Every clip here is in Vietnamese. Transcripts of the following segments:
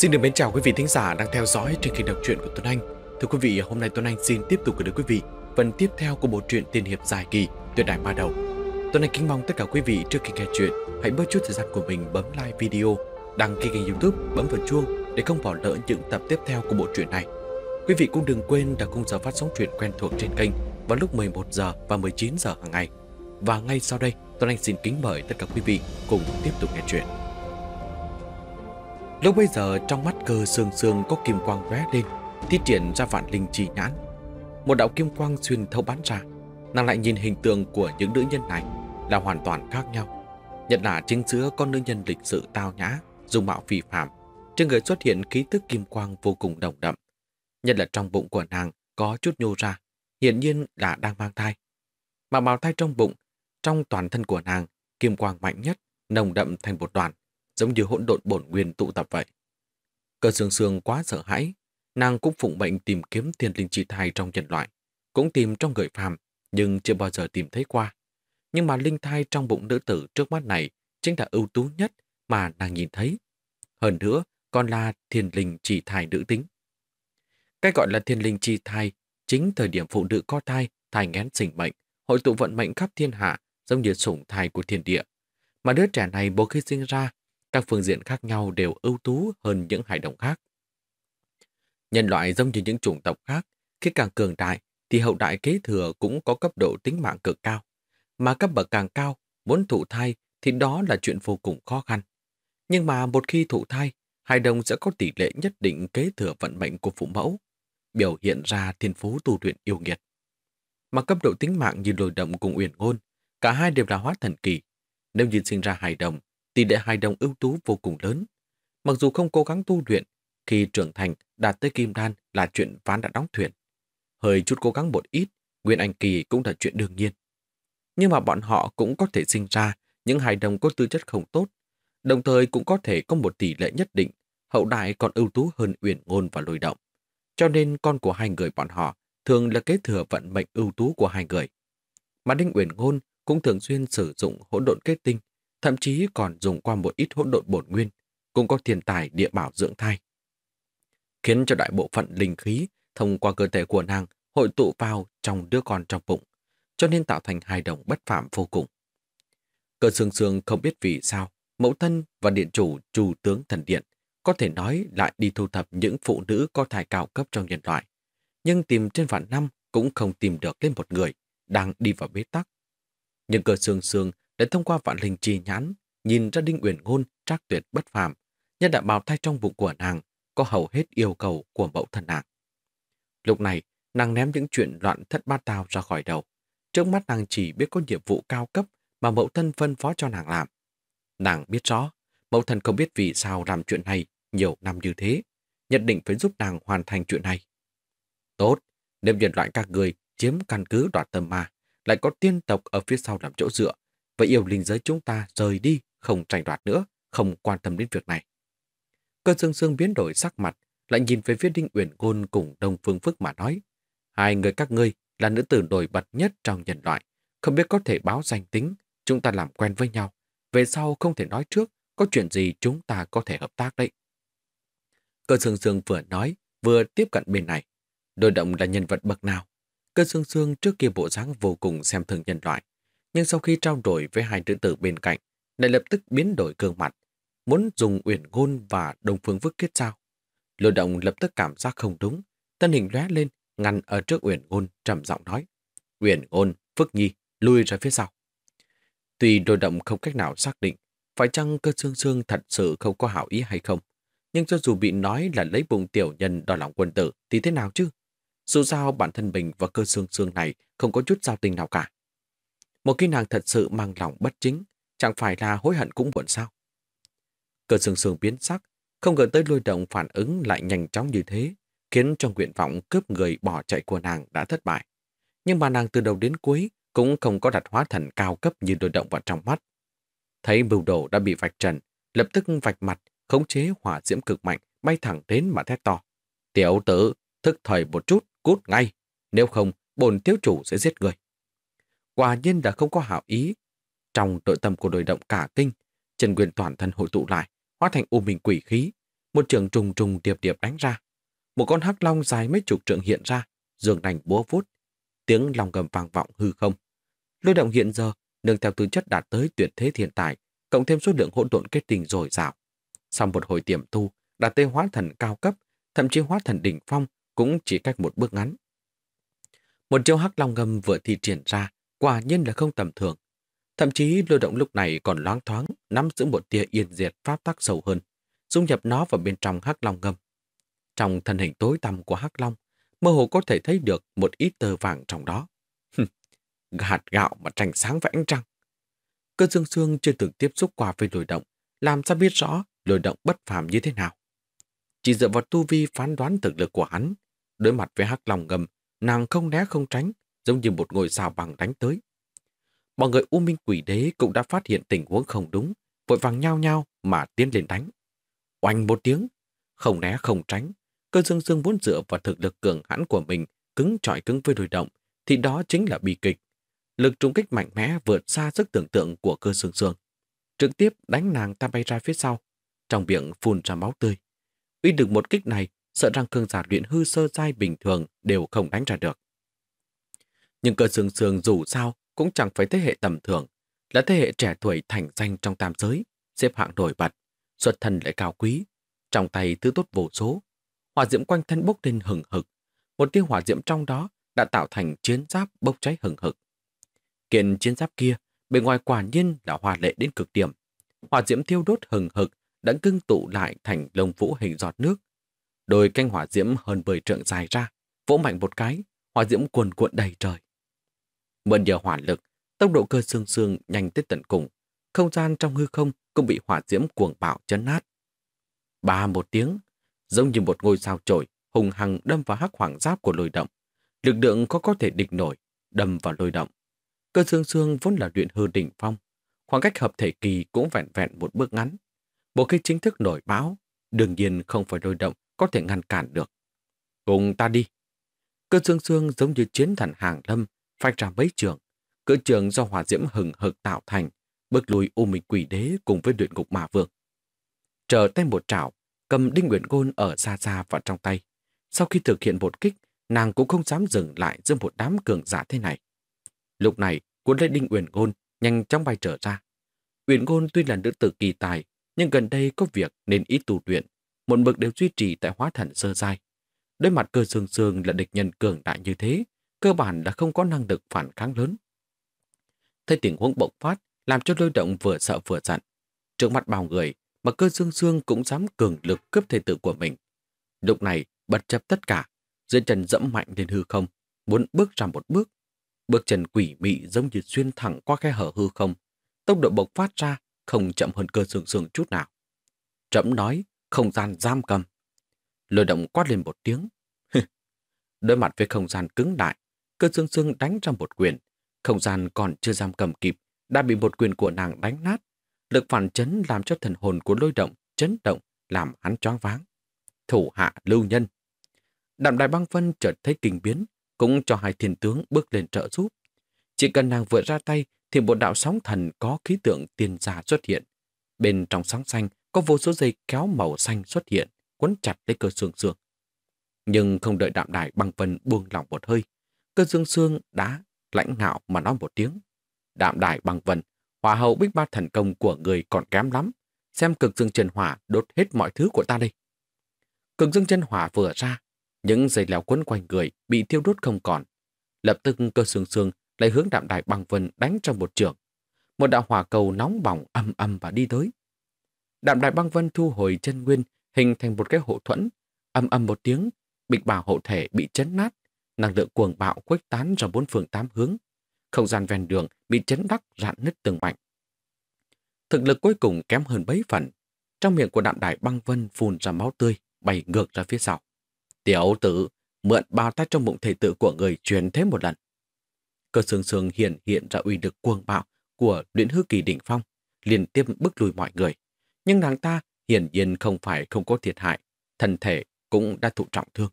Xin được mến chào quý vị thính giả đang theo dõi trên kênh đọc truyện của Tuấn Anh. Thưa quý vị, hôm nay Tuấn Anh xin tiếp tục gửi đến quý vị phần tiếp theo của bộ truyện tiền hiệp dài kỳ Tuyệt đại ma đầu. Tuấn Anh kính mong tất cả quý vị trước khi nghe truyện hãy bớt chút thời gian của mình bấm like video, đăng ký kênh YouTube, bấm vào chuông để không bỏ lỡ những tập tiếp theo của bộ truyện này. Quý vị cũng đừng quên đặt khung giờ phát sóng truyện quen thuộc trên kênh vào lúc 11 giờ và 19 giờ hàng ngày. Và ngay sau đây, Tuấn Anh xin kính mời tất cả quý vị cùng tiếp tục nghe truyện. Lúc bây giờ trong mắt cơ sương sương có kim quang lóe lên, thi triển ra vạn linh trì nhãn. Một đạo kim quang xuyên thấu bắn ra, nàng lại nhìn hình tượng của những nữ nhân này là hoàn toàn khác nhau. Nhất là chính giữa con nữ nhân lịch sự tao nhã, dùng mạo phi phạm, trên người xuất hiện khí tức kim quang vô cùng đồng đậm. Nhất là trong bụng của nàng có chút nhô ra, hiển nhiên là đang mang thai. Mà bào thai trong bụng, trong toàn thân của nàng, kim quang mạnh nhất, nồng đậm thành một đoàn, giống như hỗn độn bổn nguyên tụ tập vậy. Cơ sương sương quá sợ hãi, nàng cũng phụng mệnh tìm kiếm thiên linh chi thai trong nhân loại, cũng tìm trong người phàm, nhưng chưa bao giờ tìm thấy qua. Nhưng mà linh thai trong bụng nữ tử trước mắt này chính là ưu tú nhất mà nàng nhìn thấy. Hơn nữa, còn là thiên linh chi thai nữ tính. Cái gọi là thiên linh chi thai chính thời điểm phụ nữ có thai, thai ngén sinh mệnh, hội tụ vận mệnh khắp thiên hạ giống như sủng thai của thiên địa. Mà đứa trẻ này bố khi sinh ra các phương diện khác nhau đều ưu tú hơn những hải động khác. Nhân loại giống như những chủng tộc khác, khi càng cường đại thì hậu đại kế thừa cũng có cấp độ tính mạng cực cao. Mà cấp bậc càng cao, muốn thụ thai thì đó là chuyện vô cùng khó khăn. Nhưng mà một khi thụ thai, hài đồng sẽ có tỷ lệ nhất định kế thừa vận mệnh của phụ mẫu, biểu hiện ra thiên phú tu luyện yêu nghiệt. Mà cấp độ tính mạng như lồi động cùng uyển ngôn, cả hai đều là hóa thần kỳ. Nếu như sinh ra hài đồng, tỷ lệ hài đồng ưu tú vô cùng lớn. Mặc dù không cố gắng tu luyện, khi trưởng thành đạt tới kim đan là chuyện ván đã đóng thuyền. Hơi chút cố gắng một ít, Nguyên Anh Kỳ cũng là chuyện đương nhiên. Nhưng mà bọn họ cũng có thể sinh ra những hài đồng có tư chất không tốt, đồng thời cũng có thể có một tỷ lệ nhất định, hậu đại còn ưu tú hơn uyển ngôn và lôi động. Cho nên con của hai người bọn họ thường là kế thừa vận mệnh ưu tú của hai người. Mà Đinh Uyển Ngôn cũng thường xuyên sử dụng hỗn độn kết tinh thậm chí còn dùng qua một ít hỗn độn bổn nguyên, cũng có thiên tài địa bảo dưỡng thai. Khiến cho đại bộ phận linh khí thông qua cơ thể của nàng hội tụ vào trong đứa con trong bụng, cho nên tạo thành hai đồng bất phạm vô cùng. Cơ xương xương không biết vì sao, mẫu thân và điện chủ trù tướng thần điện có thể nói lại đi thu thập những phụ nữ có thai cao cấp trong nhân loại. Nhưng tìm trên vạn năm cũng không tìm được lên một người đang đi vào bế tắc. Nhưng cơ xương xương để thông qua vạn linh trì nhãn, nhìn ra Đinh Uyển Ngôn trác tuyệt bất phàm, nhân đã bào thai trong bụng của nàng, có hầu hết yêu cầu của mẫu thân nàng. Lúc này, nàng ném những chuyện loạn thất bát tào ra khỏi đầu. Trước mắt nàng chỉ biết có nhiệm vụ cao cấp mà mẫu thân phân phó cho nàng làm. Nàng biết rõ, mẫu thân không biết vì sao làm chuyện này nhiều năm như thế, nhất định phải giúp nàng hoàn thành chuyện này. Tốt, nếu nhân loại các người chiếm căn cứ đoạt tâm ma, lại có tiên tộc ở phía sau làm chỗ dựa, và yêu linh giới chúng ta rời đi, không tranh đoạt nữa, không quan tâm đến việc này. Cơ dương dương biến đổi sắc mặt, lại nhìn về phía Đinh Uyển Côn cùng Đông Phương Phước mà nói. Hai người các ngươi là nữ tử nổi bật nhất trong nhân loại, không biết có thể báo danh tính, chúng ta làm quen với nhau. Về sau không thể nói trước, có chuyện gì chúng ta có thể hợp tác đấy. Cơ dương dương vừa nói, vừa tiếp cận bên này. Đôi động là nhân vật bậc nào? Cơ dương dương trước kia bộ dáng vô cùng xem thường nhân loại, nhưng sau khi trao đổi với hai nữ tử bên cạnh, lại lập tức biến đổi gương mặt, muốn dùng uyển ngôn và đồng phương vức kết sao. Lôi động lập tức cảm giác không đúng, thân hình lé lên, ngăn ở trước uyển ngôn trầm giọng nói. Uyển ngôn, phức nhi, lui ra phía sau. Tuy lôi động không cách nào xác định, phải chăng cơ xương xương thật sự không có hảo ý hay không, nhưng cho dù bị nói là lấy bụng tiểu nhân đo lòng quân tử thì thế nào chứ? Dù sao bản thân mình và cơ xương xương này không có chút giao tình nào cả. Một khi nàng thật sự mang lòng bất chính, chẳng phải là hối hận cũng buồn sao. Cơ sương sương biến sắc, không ngờ tới lôi động phản ứng lại nhanh chóng như thế, khiến cho nguyện vọng cướp người bỏ chạy của nàng đã thất bại. Nhưng mà nàng từ đầu đến cuối cũng không có đặt hóa thần cao cấp như lôi động vào trong mắt. Thấy mưu đồ đã bị vạch trần, lập tức vạch mặt, khống chế hỏa diễm cực mạnh, bay thẳng đến mà thét to. Tiểu tử, thức thời một chút, cút ngay, nếu không, bồn tiếu chủ sẽ giết người quả nhiên đã không có hảo ý. Trong nội tâm của đội động cả kinh, Trần Quyền toàn thân hội tụ lại, hóa thành u minh quỷ khí, một trường trùng trùng điệp điệp đánh ra. Một con hắc long dài mấy chục trượng hiện ra, dường đành búa vút, tiếng lòng gầm vang vọng hư không. Lôi động hiện giờ, nâng theo tư chất đạt tới tuyệt thế hiện tại, cộng thêm số lượng hỗn độn kết tình dồi dào. Sau một hồi tiềm thu đạt tê hóa thần cao cấp, thậm chí hóa thần đỉnh phong cũng chỉ cách một bước ngắn. Một chiêu hắc long ngâm vừa thi triển ra, quả nhiên là không tầm thường. Thậm chí lôi động lúc này còn loáng thoáng, nắm giữ một tia yên diệt pháp tắc sâu hơn, dung nhập nó vào bên trong hắc long ngâm. Trong thân hình tối tăm của hắc long, mơ hồ có thể thấy được một ít tờ vàng trong đó. Hạt gạo mà tranh sáng với ánh trăng. Cơ dương xương chưa từng tiếp xúc qua với lôi động, làm sao biết rõ lôi động bất phàm như thế nào. Chỉ dựa vào tu vi phán đoán thực lực của hắn, đối mặt với hắc long ngầm, nàng không né không tránh, giống như một ngôi sao bằng đánh tới. Mọi người U Minh Quỷ Đế cũng đã phát hiện tình huống không đúng, vội vàng nhao nhao mà tiến lên đánh. Oanh một tiếng, không né không tránh, cơ dương dương vốn dựa vào thực lực cường hãn của mình, cứng trọi cứng với đối động, thì đó chính là bi kịch. Lực trúng kích mạnh mẽ vượt xa sức tưởng tượng của cơ dương dương. Trực tiếp đánh nàng ta bay ra phía sau, trong miệng phun ra máu tươi. Uy được một kích này, sợ rằng cương giả luyện hư sơ giai bình thường đều không đánh ra được. Nhưng cơ sương sương dù sao cũng chẳng phải thế hệ tầm thường, là thế hệ trẻ tuổi thành danh trong tam giới, xếp hạng nổi bật, xuất thân lại cao quý, trong tay thứ tốt vô số. Hỏa diễm quanh thân bốc lên hừng hực, một tia hỏa diễm trong đó đã tạo thành chiến giáp bốc cháy hừng hực. Kiện chiến giáp kia, bề ngoài quả nhiên là hòa lệ đến cực điểm. Hỏa diễm thiêu đốt hừng hực đã cưng tụ lại thành lông vũ hình giọt nước. Đôi canh hỏa diễm hơn 10 trượng dài ra, vỗ mạnh một cái, hỏa diễm cuồn cuộn đầy trời. Mượn nhờ hỏa lực, tốc độ cơ xương xương nhanh tới tận cùng. Không gian trong hư không cũng bị hỏa diễm cuồng bạo chấn nát. Ba một tiếng, giống như một ngôi sao trổi, hùng hằng đâm vào hắc hoàng giáp của lôi động. Lực lượng có có thể địch nổi, đâm vào lôi động. Cơ xương xương vốn là luyện hư đỉnh phong. Khoảng cách hợp thể kỳ cũng vẹn vẹn một bước ngắn. Một khi chính thức nổi bão, đương nhiên không phải lôi động có thể ngăn cản được. Cùng ta đi. Cơ xương xương giống như chiến thần hàng lâm phách ra mấy trường, cỡ trường do hỏa diễm hừng hực tạo thành, bước lùi u mình quỷ đế cùng với luyện ngục mà vương. Trở tay một trảo cầm đinh nguyện gôn ở xa xa và trong tay. Sau khi thực hiện một kích, nàng cũng không dám dừng lại giữa một đám cường giả thế này. Lúc này, cuốn lấy đinh uyển gôn nhanh chóng bay trở ra. Uyển gôn tuy là nữ tử kỳ tài, nhưng gần đây có việc nên ít tu luyện, một mực đều duy trì tại hóa thần sơ giai. Đối mặt cơ sương sương là địch nhân cường đại như thế, cơ bản là không có năng lực phản kháng lớn. Thấy tình huống bộc phát, làm cho lôi động vừa sợ vừa giận. Trước mặt bao người, mà cơ dương xương cũng dám cường lực cướp thể tử của mình. Lúc này, bật chấp tất cả, dưới chân dẫm mạnh lên hư không, muốn bước ra một bước. Bước chân quỷ mị giống như xuyên thẳng qua khe hở hư không, tốc độ bộc phát ra không chậm hơn cơ dương xương chút nào. Trẫm nói, không gian giam cầm. Lôi động quát lên một tiếng. Đối mặt với không gian cứng đại, cơ xương xương đánh ra một quyền. Không gian còn chưa giam cầm kịp, đã bị một quyền của nàng đánh nát. Lực phản chấn làm cho thần hồn của lôi động, chấn động, làm hắn choáng váng. Thủ hạ lưu nhân. Đạm đại băng phân chợt thấy kinh biến, cũng cho hai thiên tướng bước lên trợ giúp. Chỉ cần nàng vừa ra tay thì một đạo sóng thần có khí tượng tiền giả xuất hiện. Bên trong sóng xanh có vô số dây kéo màu xanh xuất hiện, quấn chặt lấy cơ xương xương. Nhưng không đợi đạm đại băng vân buông lỏng một hơi, Cơ dương xương đã lãnh ngạo mà nói một tiếng. Đạm đại bằng vận, hòa hậu bích ba thần công của người còn kém lắm. Xem cực dương chân hỏa đốt hết mọi thứ của ta đi. Cực dương chân hỏa vừa ra, những dây leo quấn quanh người bị thiêu đốt không còn. Lập tức cơ xương xương lại hướng đạm đại bằng vân đánh trong một trường. Một đạo hỏa cầu nóng bỏng âm âm và đi tới. Đạm đại băng vân thu hồi chân nguyên hình thành một cái hộ thuẫn. Âm âm một tiếng, bịch bảo hộ thể bị chấn nát, năng lượng cuồng bạo khuếch tán ra bốn phương tám hướng. Không gian ven đường bị chấn đắc rạn nứt từng mảnh. Thực lực cuối cùng kém hơn bấy phần. Trong miệng của đạm đại băng vân phun ra máu tươi, bay ngược ra phía sau. Tiểu tử, mượn bao tay trong bụng thể tự của người truyền thế một lần. Cơ sương sương hiện hiện ra uy lực cuồng bạo của luyện hư kỳ đỉnh phong, liên tiếp bức lùi mọi người. Nhưng nàng ta hiển nhiên không phải không có thiệt hại, thân thể cũng đã thụ trọng thương.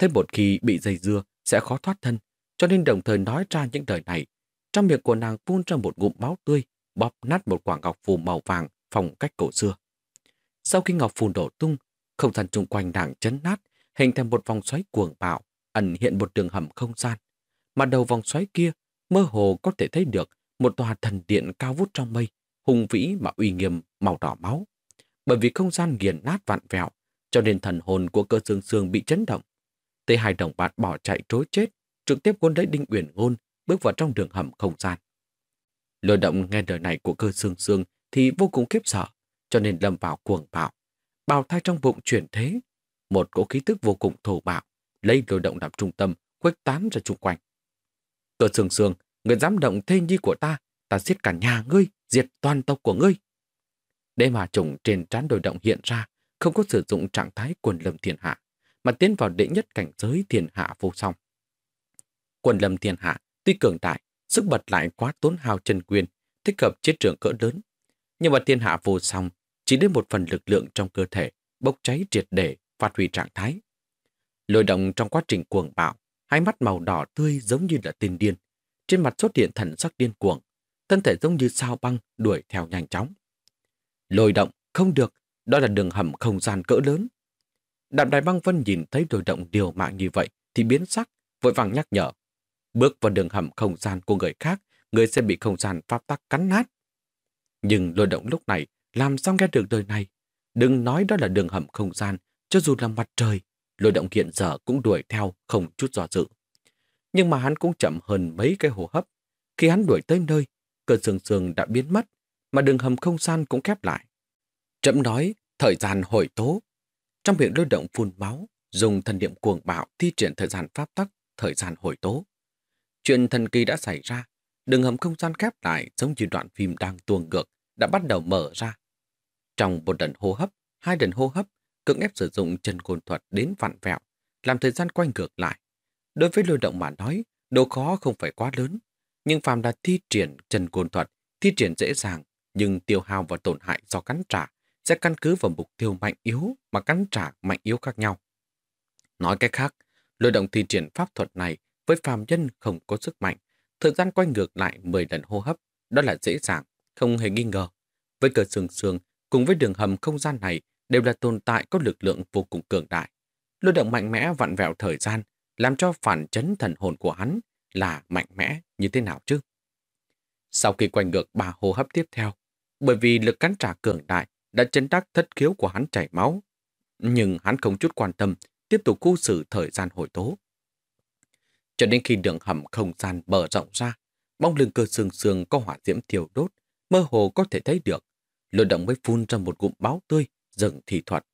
Thêm một khi bị dây dưa, sẽ khó thoát thân, cho nên đồng thời nói ra những lời này. Trong miệng của nàng phun ra một ngụm máu tươi, bóp nát một quả ngọc phù màu vàng phòng cách cổ xưa. Sau khi ngọc phù đổ tung, không gian chung quanh nàng chấn nát, hình thành một vòng xoáy cuồng bạo, ẩn hiện một đường hầm không gian. Mà đầu vòng xoáy kia, mơ hồ có thể thấy được một tòa thần điện cao vút trong mây, hùng vĩ mà uy nghiêm màu đỏ máu. Bởi vì không gian nghiền nát vạn vẹo, cho nên thần hồn của cơ xương xương bị chấn động, Thấy hai đồng bạn bỏ chạy trối chết, trực tiếp cuốn lấy Đinh Uyển Ngôn, bước vào trong đường hầm không gian. Lôi động nghe lời này của cơ xương xương thì vô cùng kiếp sợ, cho nên lâm vào cuồng bạo. Bào thai trong bụng chuyển thế, một cỗ khí tức vô cùng thổ bạo, lấy lôi động làm trung tâm, khuếch tán ra chung quanh. Cơ xương xương, người dám động thê nhi của ta, ta giết cả nhà ngươi, diệt toàn tộc của ngươi. Đế mà trùng trên trán đồi động hiện ra, không có sử dụng trạng thái quần lâm thiên hạ mà tiến vào đệ nhất cảnh giới thiên hạ vô song. Quân lâm thiên hạ, tuy cường đại, sức bật lại quá tốn hao chân quyền, thích hợp chiến trường cỡ lớn. Nhưng mà thiên hạ vô song, chỉ đến một phần lực lượng trong cơ thể, bốc cháy triệt để, phát huy trạng thái. Lôi động trong quá trình cuồng bạo, hai mắt màu đỏ tươi giống như là tên điên. Trên mặt xuất hiện thần sắc điên cuồng, thân thể giống như sao băng đuổi theo nhanh chóng. Lôi động, không được, đó là đường hầm không gian cỡ lớn, Đạm đài băng vân nhìn thấy đối động điều mạng như vậy thì biến sắc, vội vàng nhắc nhở. Bước vào đường hầm không gian của người khác, người sẽ bị không gian pháp tắc cắn nát. Nhưng lôi động lúc này, làm sao nghe được đời này? Đừng nói đó là đường hầm không gian, cho dù là mặt trời, lôi động hiện giờ cũng đuổi theo không chút do dự. Nhưng mà hắn cũng chậm hơn mấy cái hô hấp. Khi hắn đuổi tới nơi, cơ sương sương đã biến mất, mà đường hầm không gian cũng khép lại. Chậm nói, thời gian hồi tố, trong miệng lôi động phun máu, dùng thần niệm cuồng bạo thi triển thời gian pháp tắc, thời gian hồi tố. Chuyện thần kỳ đã xảy ra, đường hầm không gian khép lại giống như đoạn phim đang tuồng ngược, đã bắt đầu mở ra. Trong một lần hô hấp, hai lần hô hấp, cưỡng ép sử dụng chân côn thuật đến vặn vẹo, làm thời gian quay ngược lại. Đối với lôi động mà nói, độ khó không phải quá lớn, nhưng phàm đã thi triển chân côn thuật, thi triển dễ dàng, nhưng tiêu hao và tổn hại do cắn trả sẽ căn cứ vào mục tiêu mạnh yếu mà cắn trả mạnh yếu khác nhau. Nói cách khác, lôi động thi triển pháp thuật này với phàm nhân không có sức mạnh, thời gian quay ngược lại 10 lần hô hấp, đó là dễ dàng, không hề nghi ngờ. Với cờ sườn sườn cùng với đường hầm không gian này đều là tồn tại có lực lượng vô cùng cường đại. Lôi động mạnh mẽ vặn vẹo thời gian, làm cho phản chấn thần hồn của hắn là mạnh mẽ như thế nào chứ? Sau khi quay ngược ba hô hấp tiếp theo, bởi vì lực cắn trả cường đại đã chấn đắc thất khiếu của hắn chảy máu. Nhưng hắn không chút quan tâm, tiếp tục khu xử thời gian hồi tố. Cho đến khi đường hầm không gian bờ rộng ra, bóng lưng cơ xương xương có hỏa diễm thiêu đốt, mơ hồ có thể thấy được. Lôi động mới phun ra một gụm báo tươi, dừng thì thuật.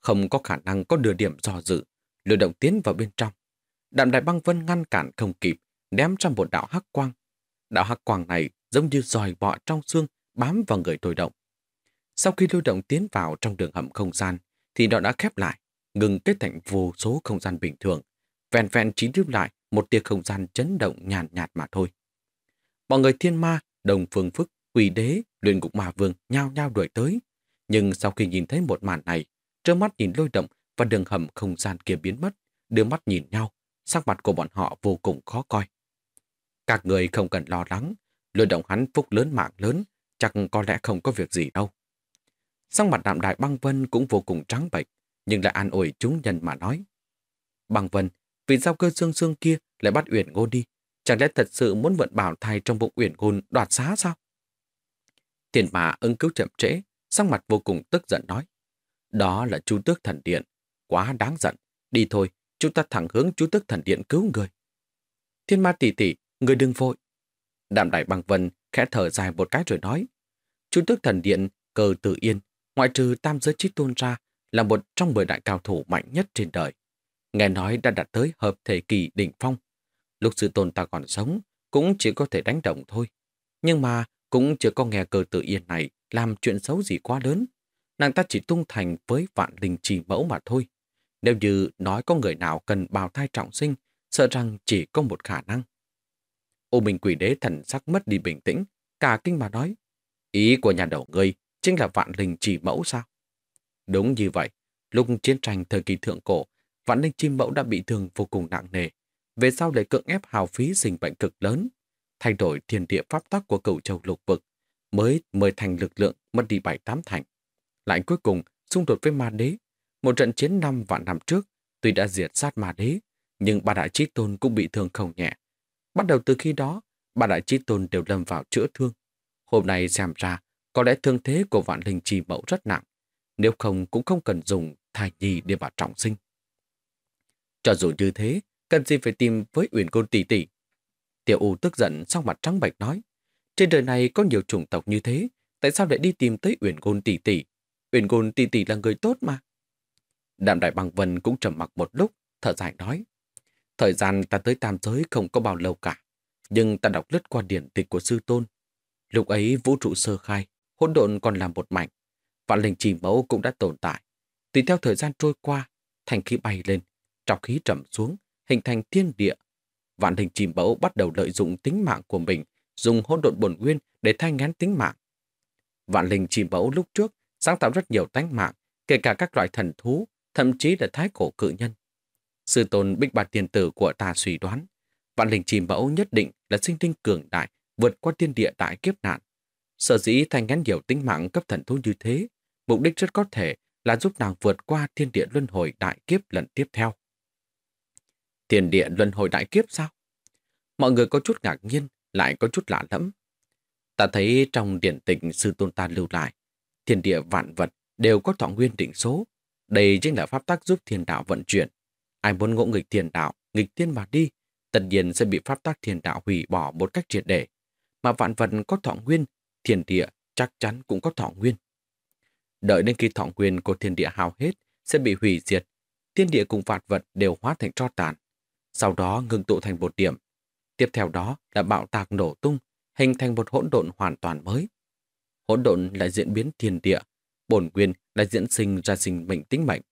Không có khả năng có đưa điểm do dự, lôi động tiến vào bên trong. Đạm đại băng vân ngăn cản không kịp, ném ra một đạo hắc quang. Đạo hắc quang này giống như dòi bọ trong xương bám vào người tôi động. Sau khi lôi động tiến vào trong đường hầm không gian, thì nó đã khép lại, ngừng kết thành vô số không gian bình thường. Vẹn vẹn chỉ lưu lại một tia không gian chấn động nhàn nhạt, nhạt mà thôi. Mọi người thiên ma, đồng phương phức, quỷ đế, luyện ngục ma vương nhao nhao đuổi tới. Nhưng sau khi nhìn thấy một màn này, trơ mắt nhìn lôi động và đường hầm không gian kia biến mất, đưa mắt nhìn nhau, sắc mặt của bọn họ vô cùng khó coi. Các người không cần lo lắng, lôi động hắn phúc lớn mạng lớn, chắc có lẽ không có việc gì đâu. Sang mặt đạm đại băng vân cũng vô cùng trắng bệch, nhưng lại an ủi chúng nhân mà nói. Băng vân, vì sao cơ xương xương kia lại bắt Uyển Ngôn đi? Chẳng lẽ thật sự muốn vận bảo thai trong bụng Uyển Ngôn đoạt xá sao? Tiền mà ưng cứu chậm trễ, sang mặt vô cùng tức giận nói. Đó là chú tước thần điện, quá đáng giận. Đi thôi, chúng ta thẳng hướng chú tước thần điện cứu người. Thiên ma tỷ tỷ, người đừng vội. Đạm đại băng vân khẽ thở dài một cái rồi nói. Chú tước thần điện cờ tự yên ngoại trừ tam giới trí tôn ra, là một trong 10 đại cao thủ mạnh nhất trên đời. Nghe nói đã đạt tới hợp thể kỳ đỉnh phong. Lúc sư tôn ta còn sống, cũng chỉ có thể đánh động thôi. Nhưng mà cũng chưa có nghe cờ tự yên này làm chuyện xấu gì quá lớn. Nàng ta chỉ tung thành với vạn linh trì mẫu mà thôi. Nếu như nói có người nào cần bào thai trọng sinh, sợ rằng chỉ có một khả năng. Ô Minh Quỷ Đế thần sắc mất đi bình tĩnh, cả kinh mà nói. Ý của nhà đầu ngươi chính là vạn linh chỉ mẫu sao? Đúng như vậy, lúc chiến tranh thời kỳ thượng cổ, vạn linh chim mẫu đã bị thương vô cùng nặng nề. Về sau lại cưỡng ép hào phí sinh bệnh cực lớn, thay đổi thiên địa pháp tắc của cửu châu lục vực, mới mời thành lực lượng mất đi bảy tám thành. Lại cuối cùng, xung đột với ma đế. Một trận chiến năm vạn năm trước, tuy đã diệt sát ma đế, nhưng ba đại trí tôn cũng bị thương không nhẹ. Bắt đầu từ khi đó, ba đại trí tôn đều lâm vào chữa thương. Hôm nay xem ra, có lẽ thương thế của vạn linh trì mẫu rất nặng, nếu không cũng không cần dùng thai nhi để mà trọng sinh. Cho dù như thế, cần gì phải tìm với Uyển Côn tỷ tỷ. Tiểu U tức giận sau mặt trắng bạch nói, trên đời này có nhiều chủng tộc như thế, tại sao lại đi tìm tới Uyển Côn tỷ tỷ? Uyển Côn tỷ tỷ là người tốt mà. Đạm Đại Bằng Vân cũng trầm mặc một lúc, thở dài nói, thời gian ta tới tam giới không có bao lâu cả, nhưng ta đọc lướt qua điển tịch của sư tôn. Lúc ấy vũ trụ sơ khai, hỗn độn còn là một mảnh. Vạn linh chỉ mẫu cũng đã tồn tại. Tùy theo thời gian trôi qua, thành khí bay lên, trọc khí trầm xuống, hình thành thiên địa. Vạn linh chỉ mẫu bắt đầu lợi dụng tính mạng của mình, dùng hỗn độn bổn nguyên để thay ngán tính mạng. Vạn linh chỉ mẫu lúc trước sáng tạo rất nhiều tánh mạng, kể cả các loại thần thú, thậm chí là thái cổ cự nhân. Sư tôn bích bạt tiền tử của ta suy đoán, vạn linh chỉ mẫu nhất định là sinh linh cường đại vượt qua thiên địa đại kiếp nạn, Sở dĩ thành ngắn hiểu tính mạng cấp thần thú như thế, mục đích rất có thể là giúp nàng vượt qua thiên địa luân hồi đại kiếp lần tiếp theo. Thiên địa luân hồi đại kiếp sao? Mọi người có chút ngạc nhiên, lại có chút lạ lẫm. Ta thấy trong điển tịnh sư tôn ta lưu lại, thiên địa vạn vật đều có thọ nguyên định số. Đây chính là pháp tắc giúp thiên đạo vận chuyển. Ai muốn ngộ nghịch thiên đạo, nghịch thiên mà đi, tất nhiên sẽ bị pháp tắc thiên đạo hủy bỏ một cách triệt để. Mà vạn vật có thọ nguyên thiên địa chắc chắn cũng có thọ nguyên. Đợi đến khi thọ nguyên của thiên địa hao hết, sẽ bị hủy diệt, thiên địa cùng phạt vật đều hóa thành tro tàn. Sau đó ngừng tụ thành một điểm. Tiếp theo đó là bạo tạc nổ tung, hình thành một hỗn độn hoàn toàn mới. Hỗn độn lại diễn biến thiên địa, bổn nguyên lại diễn sinh ra sinh mệnh tính mệnh.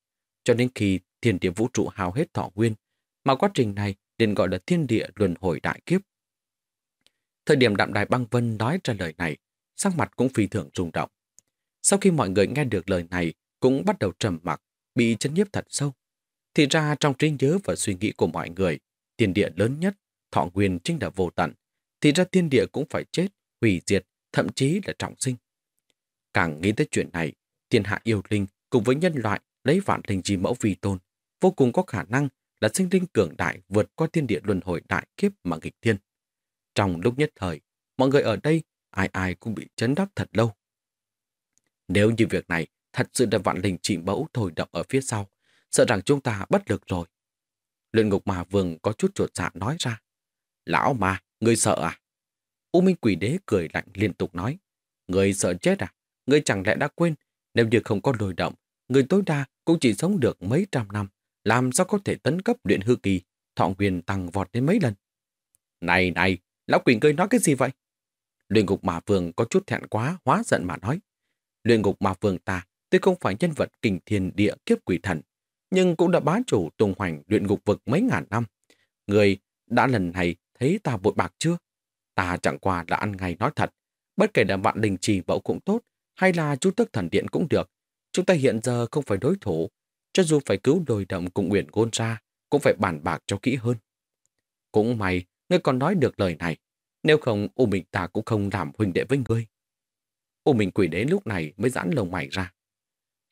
Cho đến khi thiên địa vũ trụ hao hết thọ nguyên, mà quá trình này nên gọi là thiên địa luân hồi đại kiếp. Thời điểm đạm đài băng vân nói ra lời này, sắc mặt cũng phi thường trùng động. Sau khi mọi người nghe được lời này, cũng bắt đầu trầm mặc, bị chấn nhiếp thật sâu. Thì ra trong trí nhớ và suy nghĩ của mọi người, tiền địa lớn nhất, thọ nguyên chính là vô tận. Thì ra tiên địa cũng phải chết, hủy diệt, thậm chí là trọng sinh. Càng nghĩ tới chuyện này, thiên hạ yêu linh cùng với nhân loại lấy vạn linh di mẫu vi tôn, vô cùng có khả năng là sinh linh cường đại vượt qua thiên địa luân hồi đại kiếp mà nghịch thiên. Trong lúc nhất thời, mọi người ở đây ai ai cũng bị chấn đắc thật lâu. Nếu như việc này thật sự là vạn linh chỉ mẫu thổi động ở phía sau, sợ rằng chúng ta bất lực rồi. Luyện ngục mà vương có chút chuột dạ nói ra. Lão mà, ngươi sợ à? U Minh quỷ đế cười lạnh liên tục nói. Ngươi sợ chết à? Ngươi chẳng lẽ đã quên, nếu như không có lôi động, người tối đa cũng chỉ sống được mấy trăm năm, làm sao có thể tấn cấp luyện hư kỳ, thọ quyền tăng vọt đến mấy lần. Này này, lão quỷ ngươi nói cái gì vậy? Luyện ngục mà vương có chút thẹn quá, hóa giận mà nói. Luyện ngục mà vương ta, tuy không phải nhân vật kinh thiên địa kiếp quỷ thần, nhưng cũng đã bá chủ tùng hoành luyện ngục vực mấy ngàn năm. Người đã lần này thấy ta vội bạc chưa? Ta chẳng qua là ăn ngay nói thật. Bất kể là vạn đình trì vẫu cũng tốt, hay là chú tức thần điện cũng được. Chúng ta hiện giờ không phải đối thủ. Cho dù phải cứu đồi động cùng Uyển Gôn ra, cũng phải bàn bạc cho kỹ hơn. Cũng may, ngươi còn nói được lời này. Nếu không, U Minh ta cũng không làm huynh đệ với ngươi. U Minh quỷ đế lúc này mới giãn lồng mày ra.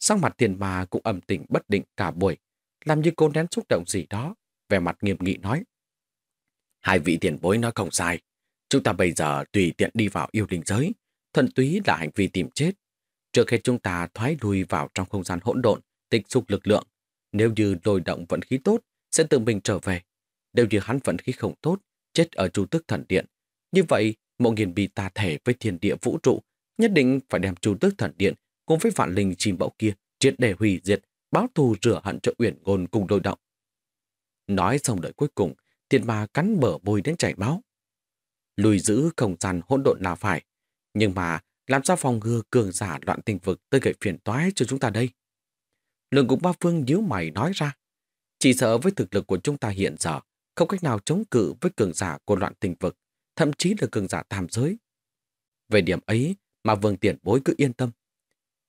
Sắc mặt tiền bà cũng âm tình bất định cả buổi, làm như cô nén xúc động gì đó, về mặt nghiêm nghị nói. Hai vị tiền bối nói không sai. Chúng ta bây giờ tùy tiện đi vào yêu linh giới, thuận túy là hành vi tìm chết. Trước khi chúng ta thoái lui vào trong không gian hỗn độn, tịch dục lực lượng. Nếu như lôi động vận khí tốt, sẽ tự mình trở về. Nếu như hắn vận khí không tốt, chết ở chu tức thần điện, như vậy, mộ nghiền bị tà thể với thiên địa vũ trụ, nhất định phải đem chu tước thần điện cùng với vạn linh chìm bão kia triệt để hủy diệt, báo thù rửa hận cho uyển ngôn cùng đôi động. Nói xong đợi cuối cùng, thiên ma cắn bở bôi đến chảy máu. Lùi giữ không gian hỗn độn là phải, nhưng mà làm sao phòng ngừa cường giả loạn tình vực tới gây phiền toái cho chúng ta đây? Lương Cục Ba Phương nhíu mày nói ra, chỉ sợ với thực lực của chúng ta hiện giờ, không cách nào chống cự với cường giả của loạn tình vực thậm chí là cường giả tam giới. Về điểm ấy mà vương tiền bối cứ yên tâm.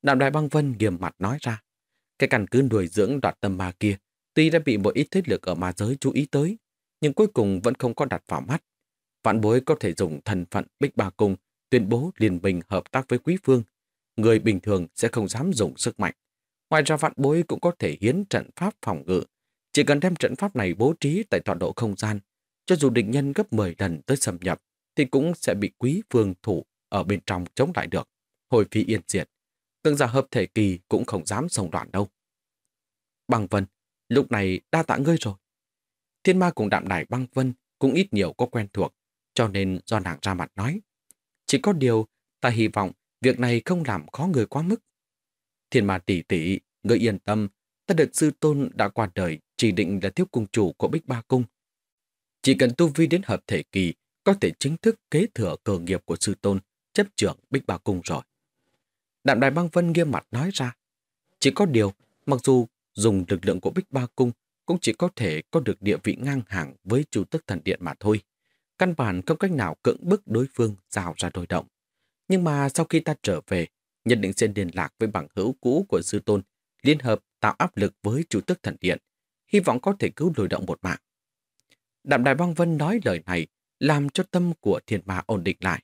Đạm đại băng vân nghiêm mặt nói ra, cái căn cứ nuôi dưỡng đoạt tâm ma kia tuy đã bị một ít thế lực ở ma giới chú ý tới, nhưng cuối cùng vẫn không có đặt vào mắt. Vạn bối có thể dùng thần phận Bích Ba Cung tuyên bố liên minh hợp tác với quý phương. Người bình thường sẽ không dám dùng sức mạnh. Ngoài ra vạn bối cũng có thể hiến trận pháp phòng ngự. Chỉ cần đem trận pháp này bố trí tại tọa độ không gian cho dù định nhân gấp 10 lần tới xâm nhập, thì cũng sẽ bị quý vương thủ ở bên trong chống lại được, hồi phi yên diệt. Cường giả hợp thể kỳ cũng không dám sông đoạn đâu. Băng Vân, lúc này đa tạ ngươi rồi. Thiên ma cùng đạm đài Băng Vân cũng ít nhiều có quen thuộc, cho nên do nàng ra mặt nói. Chỉ có điều, ta hy vọng việc này không làm khó người quá mức. Thiên ma tỷ tỷ, ngươi yên tâm, ta được sư tôn đã qua đời chỉ định là thiếu cung chủ của Bích Ba Cung, chỉ cần tu vi đến hợp thể kỳ, có thể chính thức kế thừa cờ nghiệp của sư tôn, chấp trưởng Bích Ba Cung rồi. Đạm Đài băng Vân nghiêm mặt nói ra, chỉ có điều, mặc dù dùng lực lượng của Bích Ba Cung cũng chỉ có thể có được địa vị ngang hàng với chủ tức thần điện mà thôi. Căn bản không cách nào cưỡng bức đối phương rào ra đối động. Nhưng mà sau khi ta trở về, nhất định sẽ liên lạc với bằng hữu cũ của sư tôn, liên hợp tạo áp lực với chủ tức thần điện, hy vọng có thể cứu đối động một mạng. Đạm đại Băng Vân nói lời này làm cho tâm của thiền ma ổn định lại.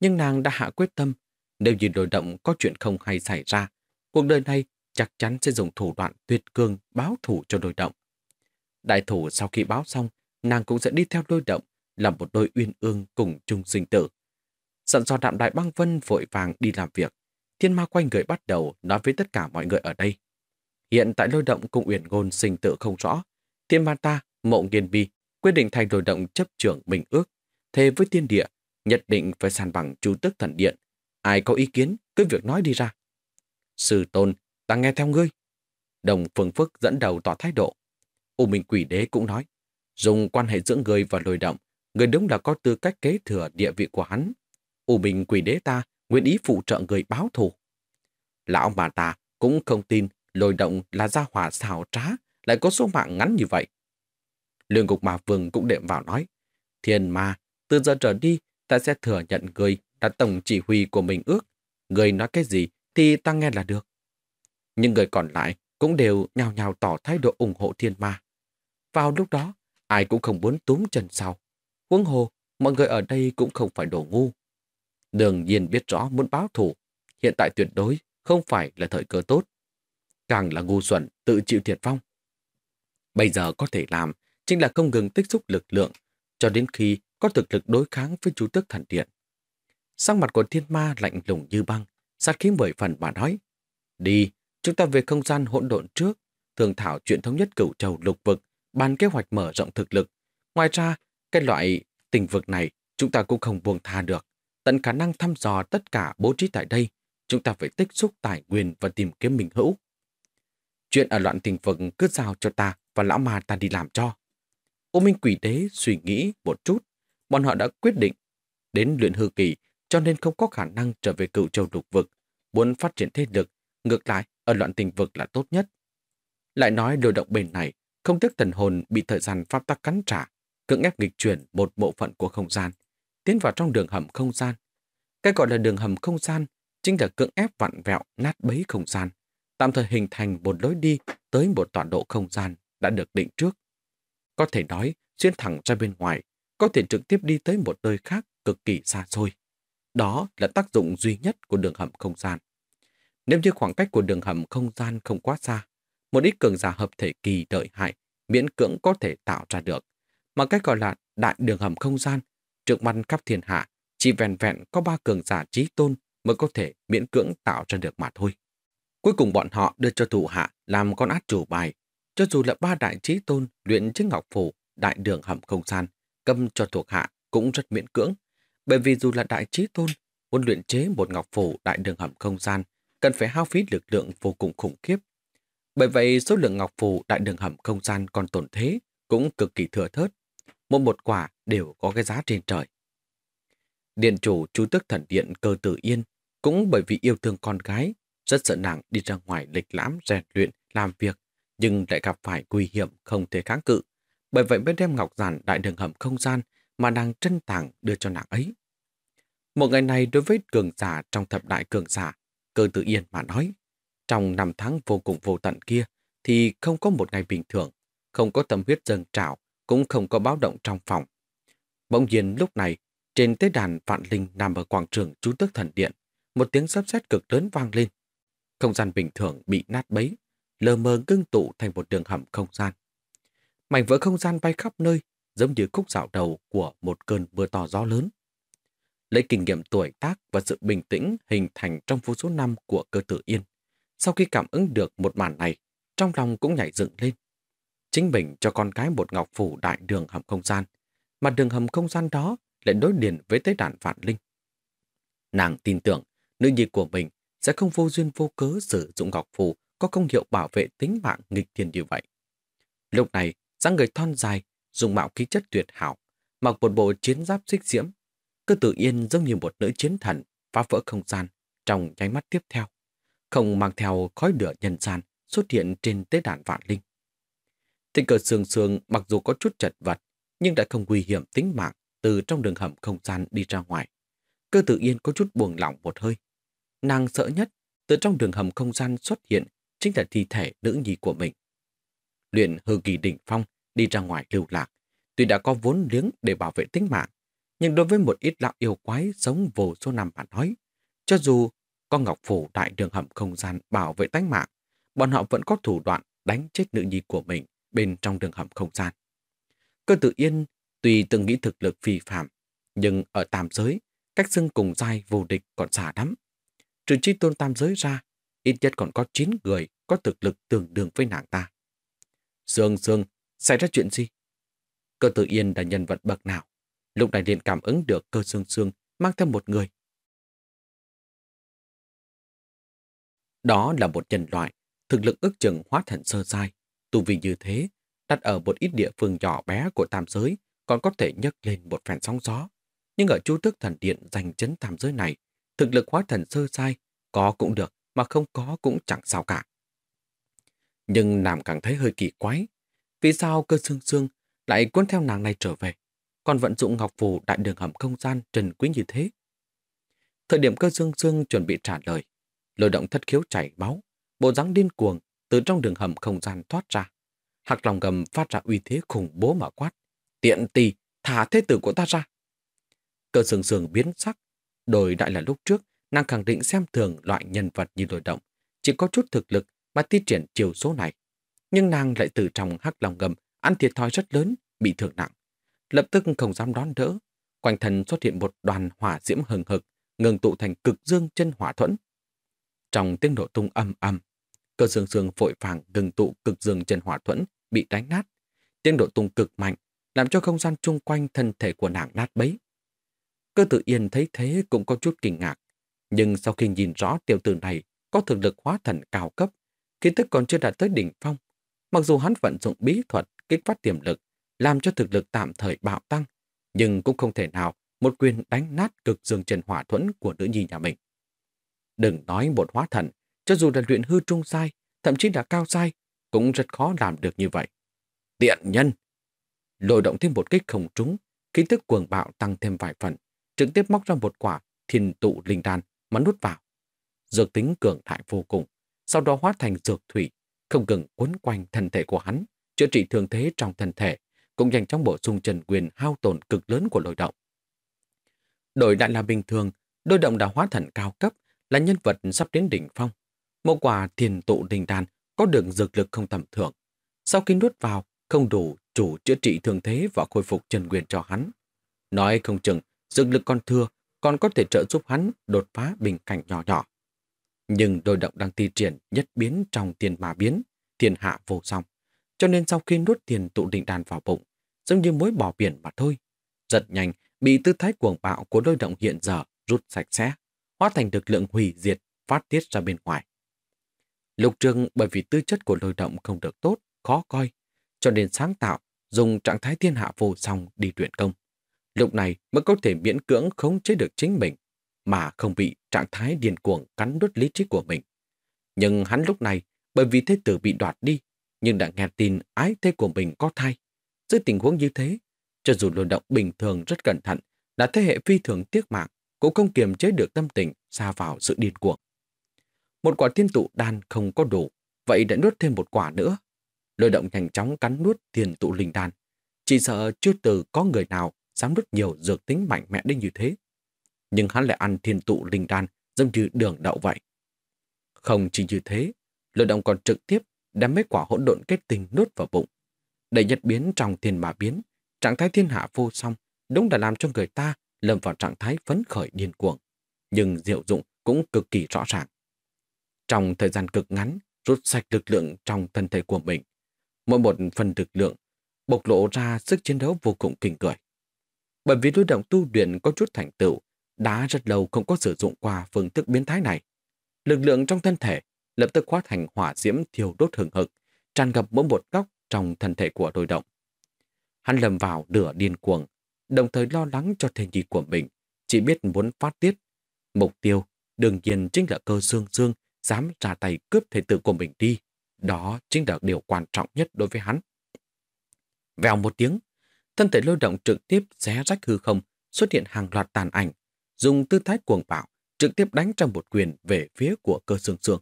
Nhưng nàng đã hạ quyết tâm, nếu như đối động có chuyện không hay xảy ra, cuộc đời này chắc chắn sẽ dùng thủ đoạn tuyệt cương báo thủ cho đối động. Đại thủ sau khi báo xong, nàng cũng sẽ đi theo đôi động, làm một đôi uyên ương cùng chung sinh tử. Dặn dò đạm đại băng vân vội vàng đi làm việc, thiên ma quanh người bắt đầu nói với tất cả mọi người ở đây. Hiện tại lôi động cùng uyển ngôn sinh tử không rõ, thiên ma ta, mộ nghiên bi quyết định thành đổi động chấp trưởng bình ước, thề với tiên địa, nhất định phải sàn bằng chú tức thần điện. Ai có ý kiến, cứ việc nói đi ra. Sư tôn, ta nghe theo ngươi. Đồng phương phức dẫn đầu tỏ thái độ. U Minh Quỷ Đế cũng nói, dùng quan hệ giữa người và lôi động, người đúng là có tư cách kế thừa địa vị của hắn. U Minh Quỷ Đế ta nguyện ý phụ trợ người báo thù. Lão bà ta cũng không tin lôi động là gia hỏa xào trá, lại có số mạng ngắn như vậy. Lương Cục Bà Vương cũng đệm vào nói, Thiên ma, từ giờ trở đi, ta sẽ thừa nhận người là tổng chỉ huy của mình ước. Người nói cái gì thì ta nghe là được. Những người còn lại cũng đều nhào nhào tỏ thái độ ủng hộ thiên ma. Vào lúc đó, ai cũng không muốn túm chân sau. Huống hồ, mọi người ở đây cũng không phải đồ ngu. Đường nhiên biết rõ muốn báo thủ, hiện tại tuyệt đối không phải là thời cơ tốt. Càng là ngu xuẩn, tự chịu thiệt vong. Bây giờ có thể làm chính là không ngừng tích xúc lực lượng, cho đến khi có thực lực đối kháng với chú tước thần điện. Sắc mặt của thiên ma lạnh lùng như băng, sát khí mười phần mà nói. Đi, chúng ta về không gian hỗn độn trước, thường thảo chuyện thống nhất cửu châu lục vực, ban kế hoạch mở rộng thực lực. Ngoài ra, cái loại tình vực này chúng ta cũng không buông tha được. Tận khả năng thăm dò tất cả bố trí tại đây, chúng ta phải tích xúc tài nguyên và tìm kiếm mình hữu. Chuyện ở loạn tình vực cứ giao cho ta và lão ma ta đi làm cho. Ô Minh Quỷ Đế suy nghĩ một chút, bọn họ đã quyết định đến luyện hư kỳ cho nên không có khả năng trở về cựu châu lục vực, muốn phát triển thế lực, ngược lại ở loạn tình vực là tốt nhất. Lại nói điều động bên này, không tiếc thần hồn bị thời gian pháp tắc cắn trả, cưỡng ép nghịch chuyển một bộ phận của không gian, tiến vào trong đường hầm không gian. Cái gọi là đường hầm không gian chính là cưỡng ép vặn vẹo nát bấy không gian, tạm thời hình thành một lối đi tới một tọa độ không gian đã được định trước. Có thể nói, xuyên thẳng ra bên ngoài, có thể trực tiếp đi tới một nơi khác cực kỳ xa xôi. Đó là tác dụng duy nhất của đường hầm không gian. Nếu như khoảng cách của đường hầm không gian không quá xa, một ít cường giả hợp thể kỳ đợi hại miễn cưỡng có thể tạo ra được. Mà cách gọi là đại đường hầm không gian, trước mặt khắp thiên hạ, chỉ vẹn vẹn có ba cường giả trí tôn mới có thể miễn cưỡng tạo ra được mà thôi. Cuối cùng bọn họ đưa cho thủ hạ làm con át chủ bài cho dù là ba đại trí tôn luyện chế ngọc phủ, đại đường hầm không gian, cầm cho thuộc hạ cũng rất miễn cưỡng. Bởi vì dù là đại trí tôn, muốn luyện chế một ngọc phủ đại đường hầm không gian, cần phải hao phí lực lượng vô cùng khủng khiếp. Bởi vậy, số lượng ngọc phủ đại đường hầm không gian còn tồn thế cũng cực kỳ thừa thớt. Mỗi một quả đều có cái giá trên trời. Điện chủ chú tức thần điện cơ tử yên cũng bởi vì yêu thương con gái, rất sợ nàng đi ra ngoài lịch lãm rèn luyện, làm việc nhưng lại gặp phải nguy hiểm không thể kháng cự. Bởi vậy mới đem Ngọc Giản đại đường hầm không gian mà nàng trân tàng đưa cho nàng ấy. Một ngày này đối với cường giả trong thập đại cường giả, cơ tự yên mà nói, trong năm tháng vô cùng vô tận kia thì không có một ngày bình thường, không có tâm huyết dâng trào, cũng không có báo động trong phòng. Bỗng nhiên lúc này, trên tế đàn vạn linh nằm ở quảng trường chú tước thần điện, một tiếng sắp xét cực lớn vang lên. Không gian bình thường bị nát bấy, lờ mờ ngưng tụ thành một đường hầm không gian. Mảnh vỡ không gian bay khắp nơi, giống như khúc dạo đầu của một cơn mưa to gió lớn. Lấy kinh nghiệm tuổi tác và sự bình tĩnh hình thành trong vô số năm của cơ tử yên, sau khi cảm ứng được một màn này, trong lòng cũng nhảy dựng lên. Chính mình cho con cái một ngọc phủ đại đường hầm không gian, mà đường hầm không gian đó lại đối liền với tế đàn phản linh. Nàng tin tưởng, nữ nhi của mình sẽ không vô duyên vô cớ sử dụng ngọc phù có công hiệu bảo vệ tính mạng nghịch thiên như vậy. Lúc này, dáng người thon dài, dùng mạo khí chất tuyệt hảo, mặc một bộ chiến giáp xích diễm, cứ tự yên giống như một nữ chiến thần phá vỡ không gian trong nháy mắt tiếp theo, không mang theo khói lửa nhân gian xuất hiện trên tế đàn vạn linh. Thịnh cờ sương sương mặc dù có chút chật vật, nhưng đã không nguy hiểm tính mạng từ trong đường hầm không gian đi ra ngoài. Cơ tự yên có chút buồn lỏng một hơi. Nàng sợ nhất, từ trong đường hầm không gian xuất hiện chính là thi thể nữ nhi của mình. Luyện hư kỳ đỉnh phong đi ra ngoài lưu lạc, tuy đã có vốn liếng để bảo vệ tính mạng, nhưng đối với một ít lão yêu quái sống vô số năm mà nói, cho dù có ngọc phủ đại đường hầm không gian bảo vệ tánh mạng, bọn họ vẫn có thủ đoạn đánh chết nữ nhi của mình bên trong đường hầm không gian. Cơ tự yên tuy từng nghĩ thực lực phi phạm, nhưng ở tam giới, cách xưng cùng giai vô địch còn xa lắm. Trừ chi tôn tam giới ra, ít nhất còn có 9 người có thực lực tương đương với nàng ta. Dương Dương, xảy ra chuyện gì? Cơ tử yên là nhân vật bậc nào? Lục đại điện cảm ứng được cơ Dương Dương mang theo một người. Đó là một nhân loại, thực lực ước chừng hóa thần sơ sai. Tu vì như thế, đặt ở một ít địa phương nhỏ bé của tam giới, còn có thể nhấc lên một phèn sóng gió. Nhưng ở chu thức thần điện dành chấn tam giới này, thực lực hóa thần sơ sai có cũng được, mà không có cũng chẳng sao cả. Nhưng nàng cảm thấy hơi kỳ quái. Vì sao cơ xương xương lại cuốn theo nàng này trở về, còn vận dụng ngọc phù đại đường hầm không gian trần quý như thế? Thời điểm cơ xương xương chuẩn bị trả lời, lôi động thất khiếu chảy máu, bộ dáng điên cuồng từ trong đường hầm không gian thoát ra. Hạc lòng gầm phát ra uy thế khủng bố mà quát. Tiện tì, thả thế tử của ta ra. Cơ xương xương biến sắc, đổi đại là lúc trước nàng khẳng định xem thường loại nhân vật như lôi động, chỉ có chút thực lực mà tiết triển chiều số này. Nhưng nàng lại từ trong hắc lòng ngầm, ăn thiệt thòi rất lớn, bị thương nặng. Lập tức không dám đón đỡ, quanh thân xuất hiện một đoàn hỏa diễm hừng hực, ngừng tụ thành cực dương chân hỏa thuẫn. Trong tiếng nổ tung âm âm, cơ dương dương vội vàng ngừng tụ cực dương chân hỏa thuẫn bị đánh nát. Tiếng độ tung cực mạnh, làm cho không gian chung quanh thân thể của nàng nát bấy. Cơ tự yên thấy thế cũng có chút kinh ngạc, nhưng sau khi nhìn rõ tiểu tử này có thực lực hóa thần cao cấp, kiến thức còn chưa đạt tới đỉnh phong, mặc dù hắn vận dụng bí thuật kích phát tiềm lực, làm cho thực lực tạm thời bạo tăng, nhưng cũng không thể nào một quyền đánh nát cực dương trần hỏa thuẫn của nữ nhi nhà mình. Đừng nói một hóa thần, cho dù là luyện hư trung sai, thậm chí là cao sai, cũng rất khó làm được như vậy. Tiện nhân! Lôi động thêm một kích không trúng, kiến thức cuồng bạo tăng thêm vài phần, trực tiếp móc ra một quả thiên tụ linh đan mà nuốt vào. Dược tính cường đại vô cùng, sau đó hóa thành dược thủy, không ngừng quấn quanh thân thể của hắn, chữa trị thương thế trong thân thể, cũng dành trong bổ sung trần quyền hao tổn cực lớn của lôi động. Đổi đại là bình thường, đôi động đã hóa thần cao cấp, là nhân vật sắp đến đỉnh phong. Một quả thiền tụ đình đàn có đường dược lực không tầm thường. Sau khi nuốt vào, không đủ chủ chữa trị thương thế và khôi phục trần quyền cho hắn. Nói không chừng, dược lực còn thừa còn có thể trợ giúp hắn đột phá bình cảnh nhỏ nhỏ. Nhưng đôi động đang thi triển nhất biến trong tiền mà biến, thiên hạ vô song. Cho nên sau khi nuốt tiền tụ định đàn vào bụng, giống như mối bỏ biển mà thôi. Giật nhanh, bị tư thái cuồng bạo của đôi động hiện giờ rút sạch sẽ, hóa thành lực lượng hủy diệt phát tiết ra bên ngoài. Lục trường bởi vì tư chất của lôi động không được tốt, khó coi, cho nên sáng tạo, dùng trạng thái thiên hạ vô song đi tuyển công. Lúc này mới có thể miễn cưỡng khống chế được chính mình, mà không bị trạng thái điên cuồng cắn đốt lý trí của mình. Nhưng hắn lúc này, bởi vì thế tử bị đoạt đi, nhưng đã nghe tin ái thê của mình có thai. Dưới tình huống như thế, cho dù luận động bình thường rất cẩn thận, là thế hệ phi thường tiếc mạng, cũng không kiềm chế được tâm tình xa vào sự điên cuồng. Một quả thiên tụ đan không có đủ, vậy đã nuốt thêm một quả nữa. Lôi động nhanh chóng cắn nuốt thiên tụ linh đan. Chỉ sợ chưa từ có người nào dám đút nhiều dược tính mạnh mẽ đến như thế. Nhưng hắn lại ăn thiên tụ linh đan giống như đường đậu vậy. Không chỉ như thế, lửa động còn trực tiếp đem mấy quả hỗn độn kết tinh nốt vào bụng. đẩy nhất biến trong thiên mà biến, trạng thái thiên hạ vô song, đúng là làm cho người ta lâm vào trạng thái phấn khởi điên cuồng. Nhưng diệu dụng cũng cực kỳ rõ ràng. Trong thời gian cực ngắn, rút sạch lực lượng trong thân thể của mình. Mỗi một phần lực lượng bộc lộ ra sức chiến đấu vô cùng kinh cười bởi vì lôi động tu luyện có chút thành tựu, đã rất lâu không có sử dụng qua phương thức biến thái này. Lực lượng trong thân thể lập tức hóa thành hỏa diễm thiêu đốt hừng hực, tràn ngập mỗi một góc trong thân thể của lôi động. Hắn lầm vào nửa điên cuồng, đồng thời lo lắng cho thể nhi của mình, chỉ biết muốn phát tiết. Mục tiêu đương nhiên chính là cơ xương xương dám ra tay cướp thể tử của mình đi. Đó chính là điều quan trọng nhất đối với hắn. Vèo một tiếng, thân thể lôi động trực tiếp xé rách hư không, xuất hiện hàng loạt tàn ảnh, dùng tư thái cuồng bạo, trực tiếp đánh trong một quyền về phía của cơ xương xương.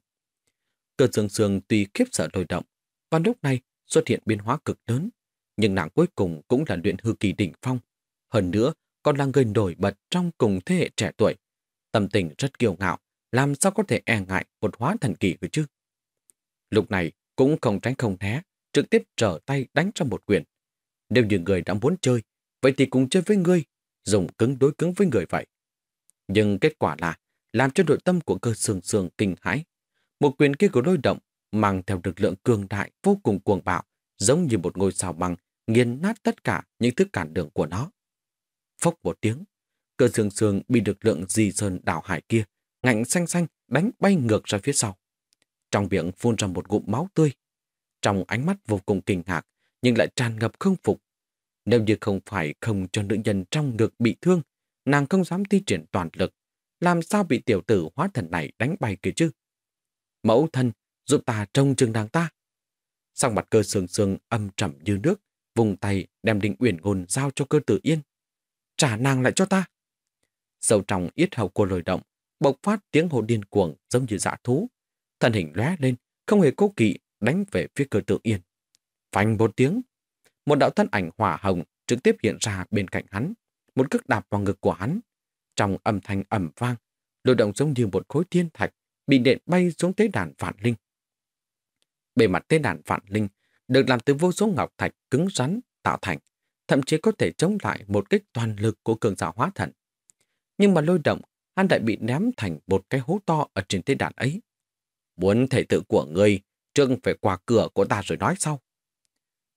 Cơ xương xương tuy khiếp sợ lôi động, và lúc này xuất hiện biến hóa cực lớn, nhưng nàng cuối cùng cũng là luyện hư kỳ đỉnh phong. Hơn nữa, còn là người nổi bật trong cùng thế hệ trẻ tuổi. Tâm tình rất kiêu ngạo, làm sao có thể e ngại một hóa thần kỳ cơ chứ? Lúc này cũng không tránh không né, trực tiếp trở tay đánh trong một quyền. Nếu như người đã muốn chơi, vậy thì cùng chơi với ngươi, dùng cứng đối cứng với người vậy. Nhưng kết quả là làm cho nội tâm của cơ sương sương kinh hãi. Một quyền kia của lôi động mang theo lực lượng cường đại vô cùng cuồng bạo, giống như một ngôi sao băng nghiền nát tất cả những thứ cản đường của nó. Phốc một tiếng, cơ sương sương bị lực lượng di sơn đảo hải kia, ngạnh xanh xanh đánh bay ngược ra phía sau. Trong miệng phun ra một gụm máu tươi. Trong ánh mắt vô cùng kinh ngạc, nhưng lại tràn ngập không phục. Nếu như không phải không cho nữ nhân trong ngực bị thương, nàng không dám thi triển toàn lực. Làm sao bị tiểu tử hóa thần này đánh bay kia chứ? Mẫu thân, giúp ta trông chừng nàng ta. Sang mặt cơ sương sương âm trầm như nước, vùng tay đem đinh uyển ngôn giao cho cơ tử yên. Trả nàng lại cho ta. Sâu trong yết hầu của lồi động, bộc phát tiếng hồ điên cuồng giống như dã thú. Thân hình lóe lên, không hề cố kỵ đánh về phía cơ tử yên. Phanh một tiếng, một đạo thân ảnh hỏa hồng trực tiếp hiện ra bên cạnh hắn, một cước đạp vào ngực của hắn. Trong âm thanh ẩm vang, lôi động giống như một khối thiên thạch bị nện bay xuống tế đàn phản linh. Bề mặt tế đàn phản linh được làm từ vô số ngọc thạch cứng rắn tạo thành, thậm chí có thể chống lại một kích toàn lực của cường giả hóa thần. Nhưng mà lôi động, hắn lại bị ném thành một cái hố to ở trên tế đàn ấy. Muốn thể tự của người, trương phải qua cửa của ta rồi nói sau.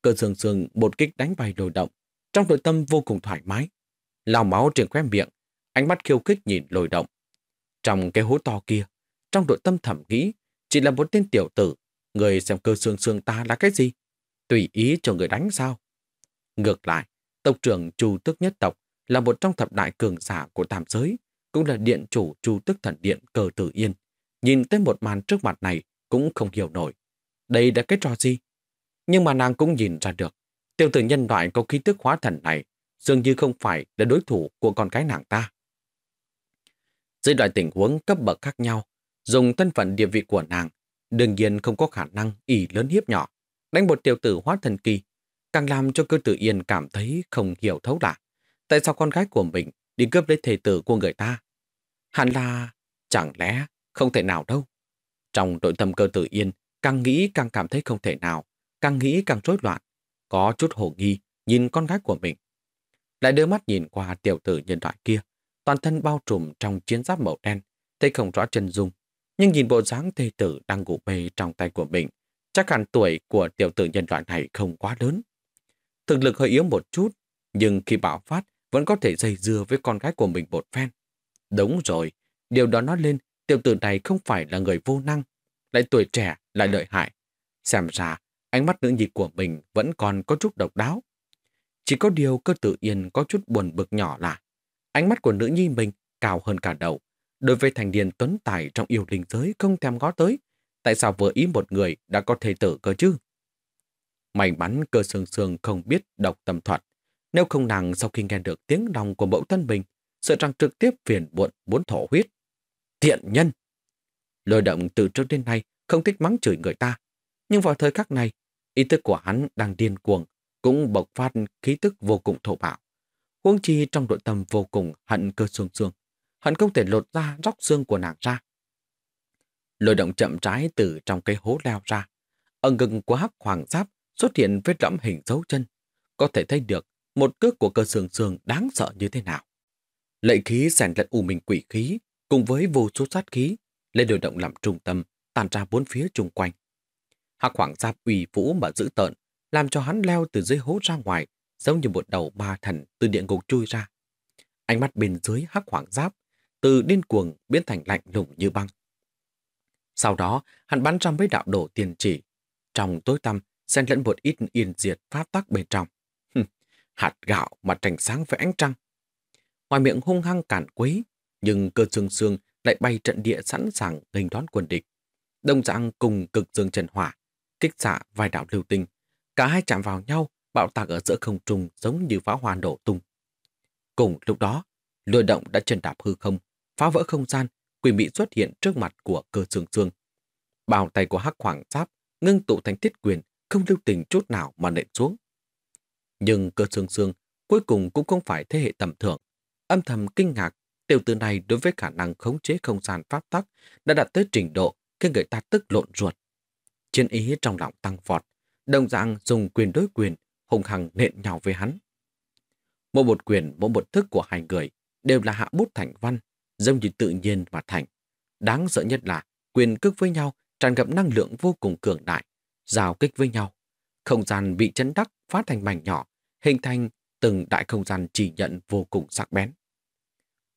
Cơ sương sương một kích đánh bay đồ động, trong nội tâm vô cùng thoải mái. Lào máu trên khóe miệng, ánh mắt khiêu kích nhìn lồi động. Trong cái hố to kia, trong nội tâm thẩm nghĩ, chỉ là một tên tiểu tử, người xem cơ xương xương ta là cái gì? Tùy ý cho người đánh sao? Ngược lại, tộc trưởng Chu Tước Nhất Tộc là một trong thập đại cường giả của tam giới, cũng là điện chủ Chu Tước Thần Điện Cờ Tử Yên. Nhìn tới một màn trước mặt này cũng không hiểu nổi. Đây là cái trò gì? Nhưng mà nàng cũng nhìn ra được, tiểu tử nhân loại có khí tức hóa thần này dường như không phải là đối thủ của con cái nàng ta. Dưới loại tình huống cấp bậc khác nhau, dùng thân phận địa vị của nàng, đương nhiên không có khả năng ỉ lớn hiếp nhỏ, đánh một tiểu tử hóa thần kỳ, càng làm cho cơ tử yên cảm thấy không hiểu thấu lạ. Tại sao con gái của mình đi cướp lấy thể tử của người ta? Hẳn là chẳng lẽ không thể nào đâu. Trong nội tâm cơ tử yên, càng nghĩ càng cảm thấy không thể nào càng nghĩ càng rối loạn, có chút hồ nghi nhìn con gái của mình. Lại đưa mắt nhìn qua tiểu tử nhân loại kia, toàn thân bao trùm trong chiến giáp màu đen, thấy không rõ chân dung, nhưng nhìn bộ dáng thê tử đang ngủ mê trong tay của mình, chắc hẳn tuổi của tiểu tử nhân loại này không quá lớn. Thực lực hơi yếu một chút, nhưng khi bạo phát vẫn có thể dây dưa với con gái của mình một phen. Đúng rồi, điều đó nói lên tiểu tử này không phải là người vô năng, lại tuổi trẻ, lại lợi hại. Xem ra Ánh mắt nữ nhi của mình vẫn còn có chút độc đáo. Chỉ có điều cơ tự yên có chút buồn bực nhỏ là ánh mắt của nữ nhi mình cao hơn cả đầu. Đối với thành niên tuấn tài trong yêu linh giới không thèm ngó tới, tại sao vừa ý một người đã có thể tử cơ chứ? May mắn cơ sương sương không biết độc tâm thuật. Nếu không nàng sau khi nghe được tiếng lòng của mẫu thân mình, sợ rằng trực tiếp phiền buồn muốn thổ huyết. Tiện nhân! lời động từ trước đến nay không thích mắng chửi người ta. Nhưng vào thời khắc này, Ý thức của hắn đang điên cuồng, cũng bộc phát khí tức vô cùng thổ bạo. Huống chi trong nội tâm vô cùng hận cơ xương xương, hận không thể lột ra róc xương của nàng ra. Lôi động chậm rãi từ trong cái hố leo ra. Ở ngực của hắc hoàng giáp xuất hiện vết lõm hình dấu chân. Có thể thấy được một cước của cơ xương xương đáng sợ như thế nào. Lệ khí xèn lẫn u minh quỷ khí cùng với vô số sát khí, lên điều động làm trung tâm, tàn ra bốn phía chung quanh, Hắc hoàng giáp uy vũ mà giữ tợn, làm cho hắn leo từ dưới hố ra ngoài, giống như một đầu ma thần từ địa ngục chui ra. Ánh mắt bên dưới hắc hoàng giáp, từ điên cuồng biến thành lạnh lùng như băng. Sau đó, hắn bắn ra mấy đạo đổ tiền chỉ. Trong tối tăm, xen lẫn một ít yên diệt pháp tắc bên trong. Hạt gạo mà trành sáng với ánh trăng. Ngoài miệng hung hăng cản quấy, nhưng cơ xương xương lại bay trận địa sẵn sàng hình đón quân địch. Đông dạng cùng cực dương trần hỏa, kích xạ vài đạo lưu tinh. Cả hai chạm vào nhau, bạo tạc ở giữa không trung giống như pháo hoa nổ tung. Cùng lúc đó, lôi động đã chân đạp hư không, phá vỡ không gian, quỷ mị xuất hiện trước mặt của cơ xương xương. Bào tay của hắc hoàng giáp ngưng tụ thành thiết quyền, không lưu tình chút nào mà nện xuống. Nhưng cơ xương xương cuối cùng cũng không phải thế hệ tầm thường. Âm thầm kinh ngạc, tiểu tử này đối với khả năng khống chế không gian pháp tắc đã đạt tới trình độ khiến người ta tức lộn ruột. Chiến ý trong lòng tăng vọt, đồng dạng dùng quyền đối quyền, hùng hằng nện nhau với hắn. Mỗi một quyền, mỗi một thức của hai người đều là hạ bút thành văn, giống như tự nhiên và thành. Đáng sợ nhất là quyền cước với nhau tràn gặp năng lượng vô cùng cường đại, giao kích với nhau. Không gian bị chấn đắc phát thành mảnh nhỏ, hình thành từng đại không gian chỉ nhận vô cùng sắc bén.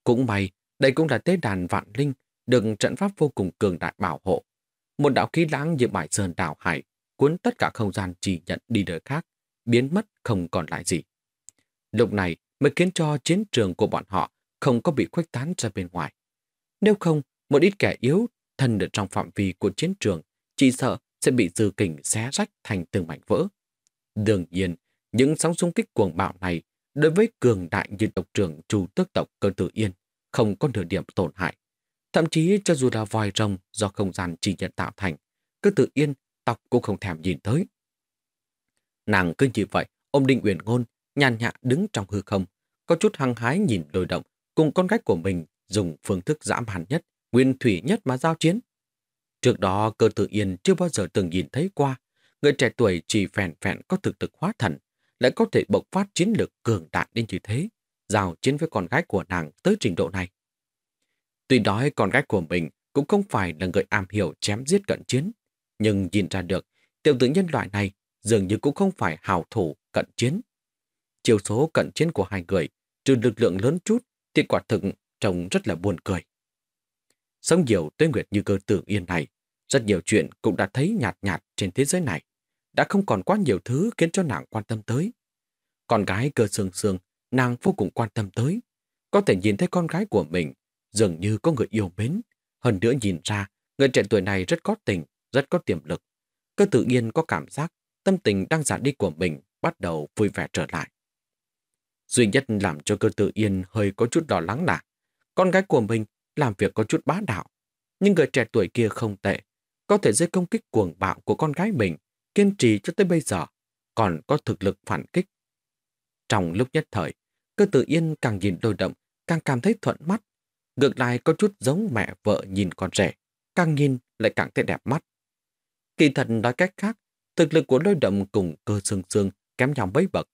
Cũng may, đây cũng là tế đàn vạn linh, được trận pháp vô cùng cường đại bảo hộ, một đạo khí lãng như bãi sơn đảo hải, cuốn tất cả không gian chỉ nhận đi đời khác, biến mất không còn lại gì. Lúc này mới khiến cho chiến trường của bọn họ không có bị khuếch tán ra bên ngoài. Nếu không, một ít kẻ yếu thân ở trong phạm vi của chiến trường chỉ sợ sẽ bị dư kình xé rách thành từng mảnh vỡ. Đương nhiên, những sóng xung kích cuồng bạo này đối với cường đại như độc trưởng chủ tước tộc cơ tử yên không có nửa điểm tổn hại. Thậm chí cho dù là vòi rồng do không gian chỉ nhận tạo thành, cứ tự yên, tộc cũng không thèm nhìn tới. Nàng cứ như vậy, ôm định Uyển Ngôn, nhàn nhạ đứng trong hư không, có chút hăng hái nhìn đôi động cùng con gách của mình dùng phương thức dã man nhất, nguyên thủy nhất mà giao chiến. Trước đó cơ tự yên chưa bao giờ từng nhìn thấy qua, người trẻ tuổi chỉ phèn phèn có thực lực hóa thần, lại có thể bộc phát chiến lược cường đại đến như thế, giao chiến với con gái của nàng tới trình độ này. Tuy đói con gái của mình cũng không phải là người am hiểu chém giết cận chiến, nhưng nhìn ra được tiểu tử nhân loại này dường như cũng không phải hào thủ cận chiến. Chiều số cận chiến của hai người, trừ lực lượng lớn chút, thì quả thực trông rất là buồn cười. Sống nhiều tuế nguyệt như cơ tưởng yên này, rất nhiều chuyện cũng đã thấy nhạt nhạt trên thế giới này, đã không còn quá nhiều thứ khiến cho nàng quan tâm tới. Con gái cơ sương sương, nàng vô cùng quan tâm tới. Có thể nhìn thấy con gái của mình Dường như có người yêu mến. Hơn nữa nhìn ra, người trẻ tuổi này rất có tình, rất có tiềm lực. Cơ tự nhiên có cảm giác tâm tình đang giảm đi của mình bắt đầu vui vẻ trở lại. Duy nhất làm cho cơ tự yên hơi có chút đỏ lắng là con gái của mình làm việc có chút bá đạo. Nhưng người trẻ tuổi kia không tệ, có thể dây công kích cuồng bạo của con gái mình, kiên trì cho tới bây giờ, còn có thực lực phản kích. Trong lúc nhất thời, cơ tự yên càng nhìn đôi động, càng cảm thấy thuận mắt, ngược lại có chút giống mẹ vợ nhìn con rể, càng nhìn lại càng thấy đẹp mắt. Kỳ thật nói cách khác, thực lực của lôi đậm cùng cơ xương xương kém nhau mấy bậc.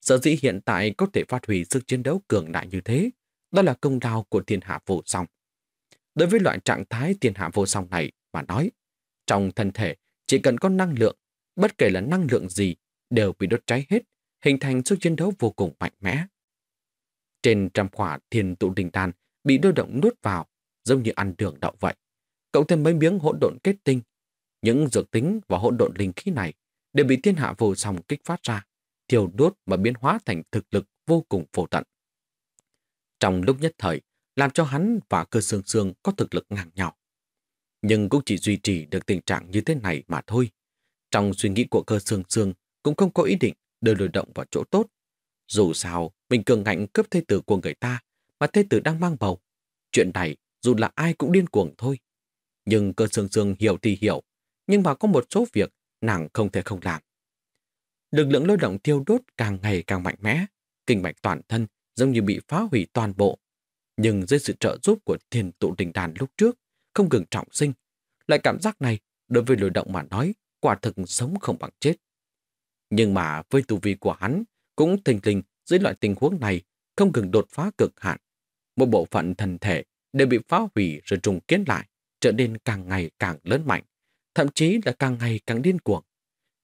Sở dĩ hiện tại có thể phát huy sức chiến đấu cường đại như thế, đó là công đao của thiên hạ vô song. Đối với loại trạng thái thiên hạ vô song này mà nói, trong thân thể chỉ cần có năng lượng, bất kể là năng lượng gì đều bị đốt cháy hết, hình thành sức chiến đấu vô cùng mạnh mẽ. Trên trăm khỏa thiên tụ đình đàn bị đôi động nuốt vào, giống như ăn đường đậu vậy. Cộng thêm mấy miếng hỗn độn kết tinh, những dược tính và hỗn độn linh khí này đều bị thiên hạ vô song kích phát ra, thiêu đốt và biến hóa thành thực lực vô cùng phổ tận. Trong lúc nhất thời, làm cho hắn và cơ xương xương có thực lực ngang nhau. Nhưng cũng chỉ duy trì được tình trạng như thế này mà thôi. Trong suy nghĩ của cơ xương xương cũng không có ý định đưa lôi động vào chỗ tốt. Dù sao, mình cường ngạnh cướp thê tử của người ta mà thê tử đang mang bầu. Chuyện này dù là ai cũng điên cuồng thôi. Nhưng cơ sương sương hiểu thì hiểu, nhưng mà có một số việc nàng không thể không làm. Lực lượng lôi động thiêu đốt càng ngày càng mạnh mẽ, kinh mạch toàn thân giống như bị phá hủy toàn bộ. Nhưng dưới sự trợ giúp của thiền tụ đình đàn lúc trước, không ngừng trọng sinh, loại cảm giác này đối với lôi động mà nói quả thực sống không bằng chết. Nhưng mà với tu vi của hắn, cũng thình lình dưới loại tình huống này không ngừng đột phá cực hạn, một bộ phận thân thể đều bị phá hủy rồi trùng kiến lại, trở nên càng ngày càng lớn mạnh, thậm chí là càng ngày càng điên cuồng.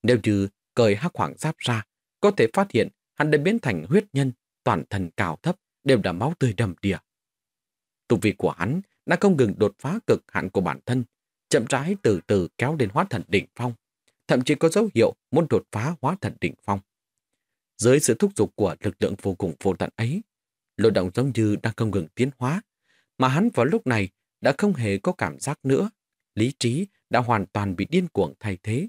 Nếu như cởi hắc hoàng giáp ra, có thể phát hiện hắn đã biến thành huyết nhân, toàn thân cao thấp, đều đã máu tươi đầm đìa. Tu vị của hắn đã không ngừng đột phá cực hạn của bản thân, chậm rãi từ từ kéo đến hóa thần đỉnh phong, thậm chí có dấu hiệu muốn đột phá hóa thần đỉnh phong. Dưới sự thúc giục của lực lượng vô cùng vô tận ấy, lôi động giống như đang không ngừng tiến hóa, mà hắn vào lúc này đã không hề có cảm giác nữa. Lý trí đã hoàn toàn bị điên cuồng thay thế.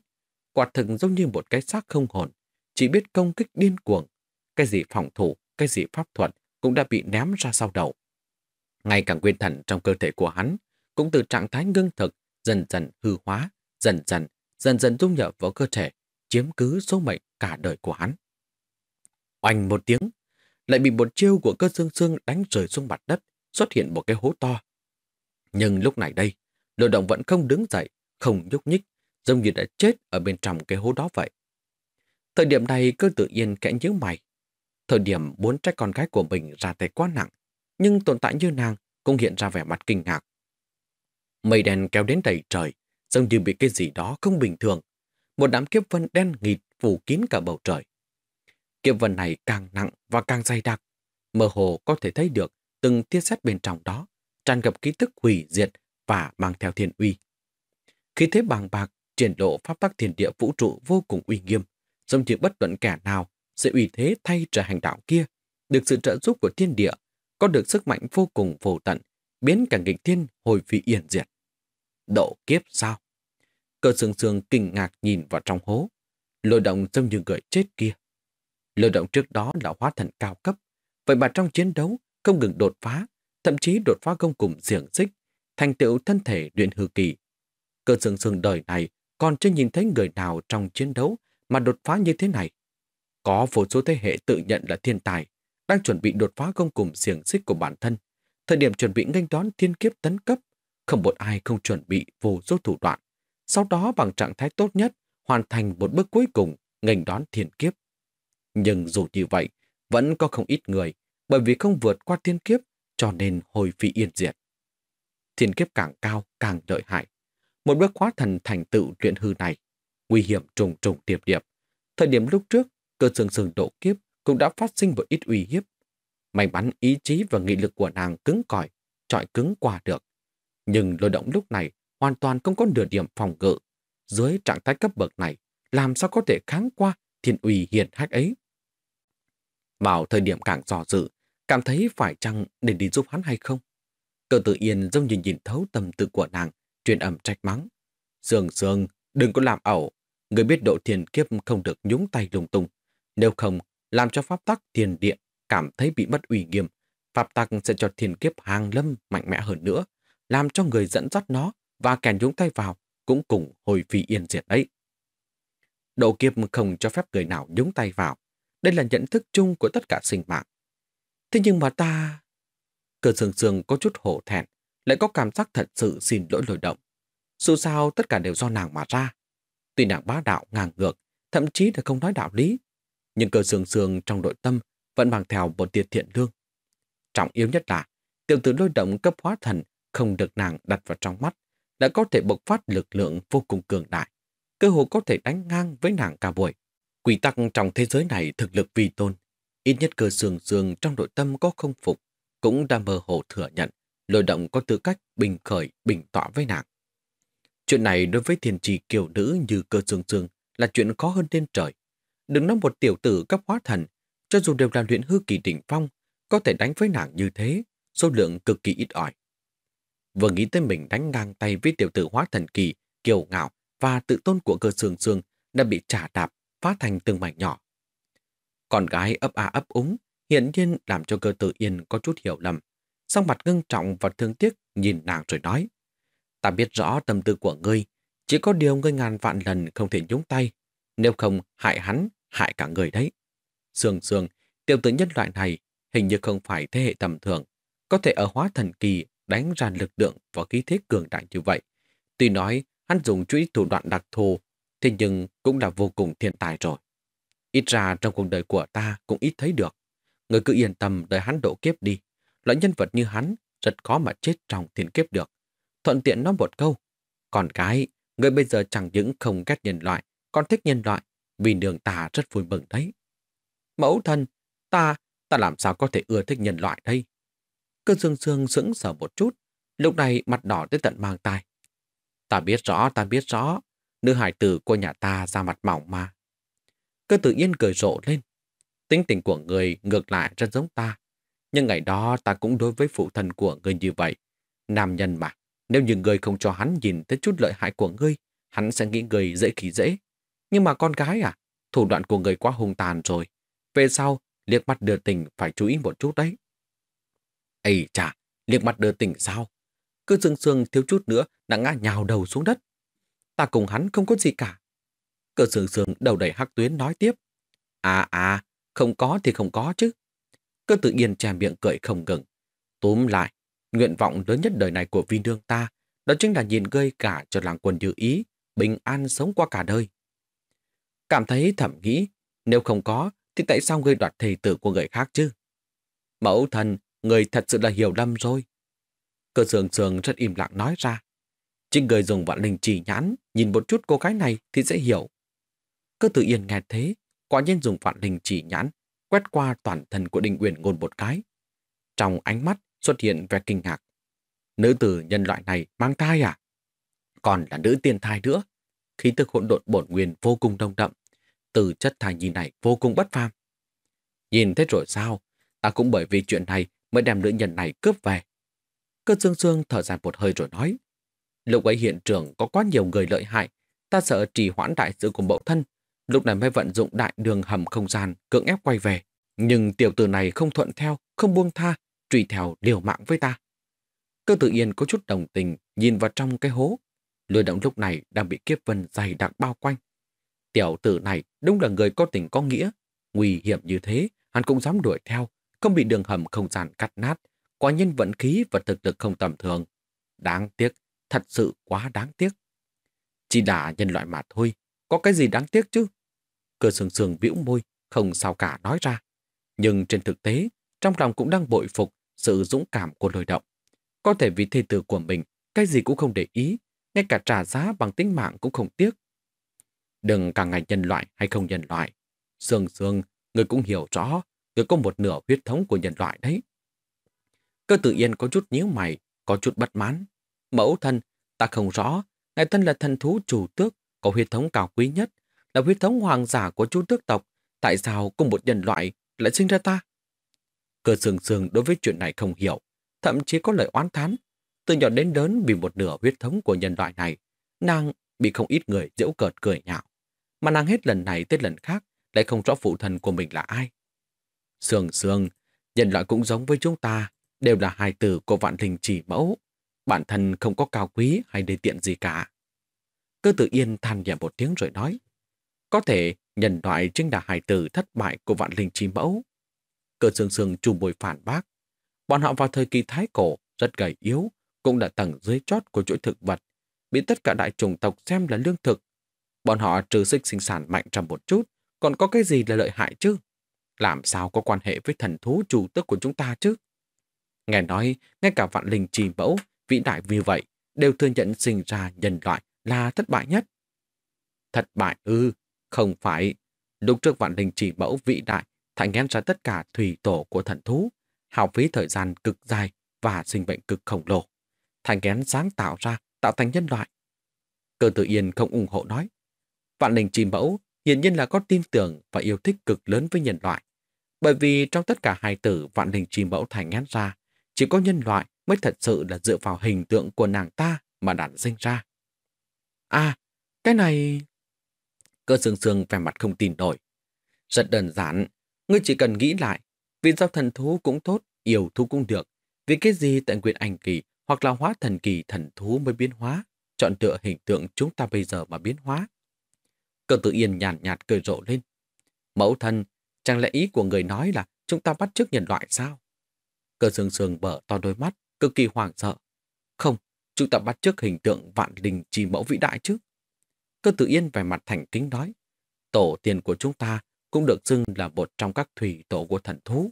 Quả thực giống như một cái xác không hồn, chỉ biết công kích điên cuồng. Cái gì phòng thủ, cái gì pháp thuật cũng đã bị ném ra sau đầu. Ngay cả nguyên thần trong cơ thể của hắn cũng từ trạng thái ngưng thực dần dần hư hóa, dần dần, dần dần dung nhập vào cơ thể, chiếm cứ số mệnh cả đời của hắn. Oanh một tiếng, lại bị một chiêu của cơ xương xương đánh rời xuống mặt đất, xuất hiện một cái hố to. Nhưng lúc này đây, lôi động vẫn không đứng dậy, không nhúc nhích, giống như đã chết ở bên trong cái hố đó vậy. Thời điểm này cơ tự yên kẽ nhíu mày. Thời điểm bốn trách con gái của mình ra tay quá nặng, nhưng tồn tại như nàng cũng hiện ra vẻ mặt kinh ngạc. Mây đen kéo đến đầy trời, giống như bị cái gì đó không bình thường. Một đám kiếp vân đen nghịt phủ kín cả bầu trời. Kiếp vân này càng nặng và càng dày đặc, mơ hồ có thể thấy được từng tia sét bên trong đó, tràn ngập ký tức hủy diệt và mang theo thiên uy. Khi thế bàng bạc, triển lộ pháp tắc thiên địa vũ trụ vô cùng uy nghiêm, giống như bất luận kẻ nào sẽ uy thế thay trở hành đạo kia, được sự trợ giúp của thiên địa, có được sức mạnh vô cùng vô tận, biến cả nghịch thiên hồi phi yên diệt. Độ kiếp sao? Cơ sương sương kinh ngạc nhìn vào trong hố, lôi động trông như người chết kia. Lựa động trước đó là hóa thần cao cấp, vậy mà trong chiến đấu không ngừng đột phá, thậm chí đột phá công cùng diễng xích, thành tựu thân thể luyện hư kỳ. Cơ sừng sừng đời này còn chưa nhìn thấy người nào trong chiến đấu mà đột phá như thế này. Có vô số thế hệ tự nhận là thiên tài, đang chuẩn bị đột phá công cùng diềng xích của bản thân. Thời điểm chuẩn bị nghênh đón thiên kiếp tấn cấp, không một ai không chuẩn bị vô số thủ đoạn. Sau đó bằng trạng thái tốt nhất, hoàn thành một bước cuối cùng, nghênh đón thiên kiếp. Nhưng dù như vậy, vẫn có không ít người, bởi vì không vượt qua thiên kiếp, cho nên hồi phi yên diệt. Thiên kiếp càng cao, càng lợi hại. Một bước hóa thần thành tựu luyện hư này, nguy hiểm trùng trùng điệp điệp. Thời điểm lúc trước, cơ sương sương độ kiếp cũng đã phát sinh một ít uy hiếp. May mắn ý chí và nghị lực của nàng cứng cỏi, trọi cứng qua được. Nhưng lôi động lúc này hoàn toàn không có nửa điểm phòng ngự. Dưới trạng thái cấp bậc này, làm sao có thể kháng qua thiên uy hiền hách ấy? Vào thời điểm càng dò dự, cảm thấy phải chăng nên đi giúp hắn hay không? Cơ tự yên giống như nhìn thấu tâm tư của nàng, truyền ẩm trách mắng. Sương sương, đừng có làm ẩu. Người biết độ thiền kiếp không được nhúng tay lung tung. Nếu không, làm cho pháp tắc thiền điện cảm thấy bị mất ủy nghiêm. Pháp tắc sẽ cho thiền kiếp hàng lâm mạnh mẽ hơn nữa, làm cho người dẫn dắt nó và kẻ nhúng tay vào cũng cùng hồi phi yên diệt ấy. Độ kiếp không cho phép người nào nhúng tay vào, đây là nhận thức chung của tất cả sinh mạng. Thế nhưng mà ta... cờ sương sương có chút hổ thẹn, lại có cảm giác thật sự xin lỗi lồi động. Dù sao tất cả đều do nàng mà ra. Tuy nàng bá đạo ngang ngược, thậm chí là không nói đạo lý, nhưng cờ sương sương trong nội tâm vẫn mang theo một tiền thiện lương. Trọng yếu nhất là, tiểu tử lôi động cấp hóa thần không được nàng đặt vào trong mắt, đã có thể bộc phát lực lượng vô cùng cường đại, cơ hội có thể đánh ngang với nàng cả buổi. Quy tắc trong thế giới này thực lực vi tôn. Ít nhất cơ sường sường trong nội tâm có không phục, cũng đã mơ hồ thừa nhận lôi động có tư cách bình khởi, bình tọa với nàng. Chuyện này đối với thiền trì kiều nữ như cơ sương sương là chuyện khó hơn lên trời. Đừng nói một tiểu tử cấp hóa thần, cho dù đều là luyện hư kỳ đỉnh phong, có thể đánh với nàng như thế, số lượng cực kỳ ít ỏi. Vừa nghĩ tới mình đánh ngang tay với tiểu tử hóa thần kỳ, kiều ngạo và tự tôn của cơ sương sương đã bị trả đạp phá thành từng mảnh nhỏ. Con gái ấp a ấp úng, hiển nhiên làm cho cơ tử yên có chút hiểu lầm. Sau mặt ngưng trọng và thương tiếc nhìn nàng rồi nói. Ta biết rõ tâm tư của ngươi, chỉ có điều ngươi ngàn vạn lần không thể nhúng tay, nếu không hại hắn, hại cả người đấy. Sương sương, tiểu tử nhân loại này hình như không phải thế hệ tầm thường, có thể ở hóa thần kỳ đánh ra lực lượng và khí thế cường đại như vậy. Tuy nói hắn dùng chuỗi thủ đoạn đặc thù thế nhưng cũng là vô cùng thiên tài rồi. Ít ra trong cuộc đời của ta cũng ít thấy được. Người cứ yên tâm đợi hắn độ kiếp đi. Loại nhân vật như hắn rất khó mà chết trong thiên kiếp được. Thuận tiện nói một câu. Còn cái, người bây giờ chẳng những không ghét nhân loại, còn thích nhân loại, vì đường ta rất vui mừng đấy. Mẫu thân, ta, ta làm sao có thể ưa thích nhân loại đây? Cơ dương dương sững sờ một chút, lúc này mặt đỏ tới tận mang tai. Ta biết rõ, ta biết rõ, nữ hải tử của nhà ta ra mặt mỏng mà. Cơ tự nhiên cười rộ lên. Tính tình của người ngược lại rất giống ta. Nhưng ngày đó ta cũng đối với phụ thần của người như vậy. Nam nhân mà, nếu như người không cho hắn nhìn thấy chút lợi hại của ngươi, hắn sẽ nghĩ người dễ khí dễ. Nhưng mà con gái à, thủ đoạn của người quá hung tàn rồi. Về sau, liếc mắt đưa tình phải chú ý một chút đấy. Ây chà, liếc mắt đưa tình sao? Cứ sương sương thiếu chút nữa đã ngã nhào đầu xuống đất ta cùng hắn không có gì cả. Cơ sường sường đầu đầy hắc tuyến nói tiếp. À à, không có thì không có chứ. Cơ tự Yên chè miệng cười không ngừng. Túm lại, nguyện vọng lớn nhất đời này của vi nương ta đó chính là nhìn gây cả cho làng quần dự ý, bình an sống qua cả đời. Cảm thấy thẩm nghĩ, nếu không có, thì tại sao gây đoạt thầy tử của người khác chứ? Mẫu thần, người thật sự là hiểu lầm rồi. Cơ sường sường rất im lặng nói ra. Trinh người dùng vạn linh chỉ nhãn, nhìn một chút cô gái này thì sẽ hiểu. Cơ tự yên nghe thế, quả nhiên dùng vạn linh chỉ nhãn, quét qua toàn thân của Đinh quyền ngôn một cái. Trong ánh mắt xuất hiện vẻ kinh ngạc. Nữ tử nhân loại này mang thai à? Còn là nữ tiên thai nữa. Khí tức hỗn độn bổn nguyên vô cùng đông đậm. Từ chất thai nhi này vô cùng bất phàm. Nhìn thế rồi sao? Ta cũng bởi vì chuyện này mới đem nữ nhân này cướp về. Cơ dương dương thở dài một hơi rồi nói. Lúc ấy hiện trường có quá nhiều người lợi hại, ta sợ trì hoãn đại sự của mẫu thân, lúc này mới vận dụng đại đường hầm không gian cưỡng ép quay về. Nhưng tiểu tử này không thuận theo, không buông tha, truy theo liều mạng với ta. Cơ tử yên có chút đồng tình nhìn vào trong cái hố. Lôi động lúc này đang bị kiếp vân dày đặc bao quanh. Tiểu tử này đúng là người có tình có nghĩa. Nguy hiểm như thế, hắn cũng dám đuổi theo, không bị đường hầm không gian cắt nát. Quả nhân vận khí và thực lực không tầm thường. Đáng tiếc, thật sự quá đáng tiếc. Chỉ là nhân loại mà thôi, có cái gì đáng tiếc chứ? Cơ sương sương bĩu môi, không sao cả nói ra. Nhưng trên thực tế, trong lòng cũng đang bội phục sự dũng cảm của lôi động. Có thể vì thê tử của mình, cái gì cũng không để ý, ngay cả trả giá bằng tính mạng cũng không tiếc. Đừng cả ngày nhân loại hay không nhân loại. Sương sương, người cũng hiểu rõ, người có một nửa huyết thống của nhân loại đấy. Cơ tự yên có chút nhíu mày, có chút bất mãn. Mẫu thân ta không rõ, ngài thân là thần thú chủ tước, có huyết thống cao quý nhất, là huyết thống hoàng giả của chú tước tộc. Tại sao cùng một nhân loại lại sinh ra ta? Cơ sương sương đối với chuyện này không hiểu, thậm chí có lời oán thán. Từ nhỏ đến lớn bị một nửa huyết thống của nhân loại này, nàng bị không ít người giễu cợt cười nhạo. Mà nàng hết lần này tới lần khác lại không rõ phụ thần của mình là ai. Sương sương, nhân loại cũng giống với chúng ta, đều là hài tử của vạn linh chỉ mẫu. Bản thân không có cao quý hay đê tiện gì cả. Cơ tự yên than nhẹ một tiếng rồi nói. Có thể nhân loại chính là hài tử thất bại của vạn linh chi mẫu. Cơ sương sương trùm bồi phản bác. Bọn họ vào thời kỳ thái cổ, rất gầy yếu, cũng đã tầng dưới chót của chuỗi thực vật, bị tất cả đại chủng tộc xem là lương thực. Bọn họ trừ sinh sinh sản mạnh trầm một chút, còn có cái gì là lợi hại chứ? Làm sao có quan hệ với thần thú chủ tức của chúng ta chứ? Nghe nói, ngay cả vạn linh trì mẫu vĩ đại vì vậy đều thừa nhận sinh ra nhân loại là thất bại nhất. Thất bại ư, không phải. Lúc trước vạn linh chỉ mẫu vĩ đại thải ngén ra tất cả thủy tổ của thần thú, hào phí thời gian cực dài và sinh bệnh cực khổng lồ. Thải ngén sáng tạo ra, tạo thành nhân loại. Cơ tự yên không ủng hộ nói. Vạn linh chỉ mẫu hiển nhiên là có tin tưởng và yêu thích cực lớn với nhân loại. Bởi vì trong tất cả hai tử vạn linh chỉ mẫu thải ngén ra, chỉ có nhân loại mới thật sự là dựa vào hình tượng của nàng ta mà đản sinh ra. À, cái này... Cơ sương sương vẻ mặt không tin nổi. Rất đơn giản, ngươi chỉ cần nghĩ lại, vì sao thần thú cũng tốt, yêu thú cũng được. Vì cái gì tại quyền ảnh kỳ hoặc là hóa thần kỳ thần thú mới biến hóa, chọn tựa hình tượng chúng ta bây giờ mà biến hóa. Cơ tự yên nhàn nhạt, nhạt cười rộ lên. Mẫu thân, chẳng lẽ ý của người nói là chúng ta bắt chước nhân loại sao? Cơ sương sương mở to đôi mắt, cực kỳ hoảng sợ. Không, chúng ta bắt trước hình tượng vạn linh chi mẫu vĩ đại chứ. Cơ tự yên vẻ mặt thành kính nói, tổ tiên của chúng ta cũng được xưng là một trong các thủy tổ của thần thú.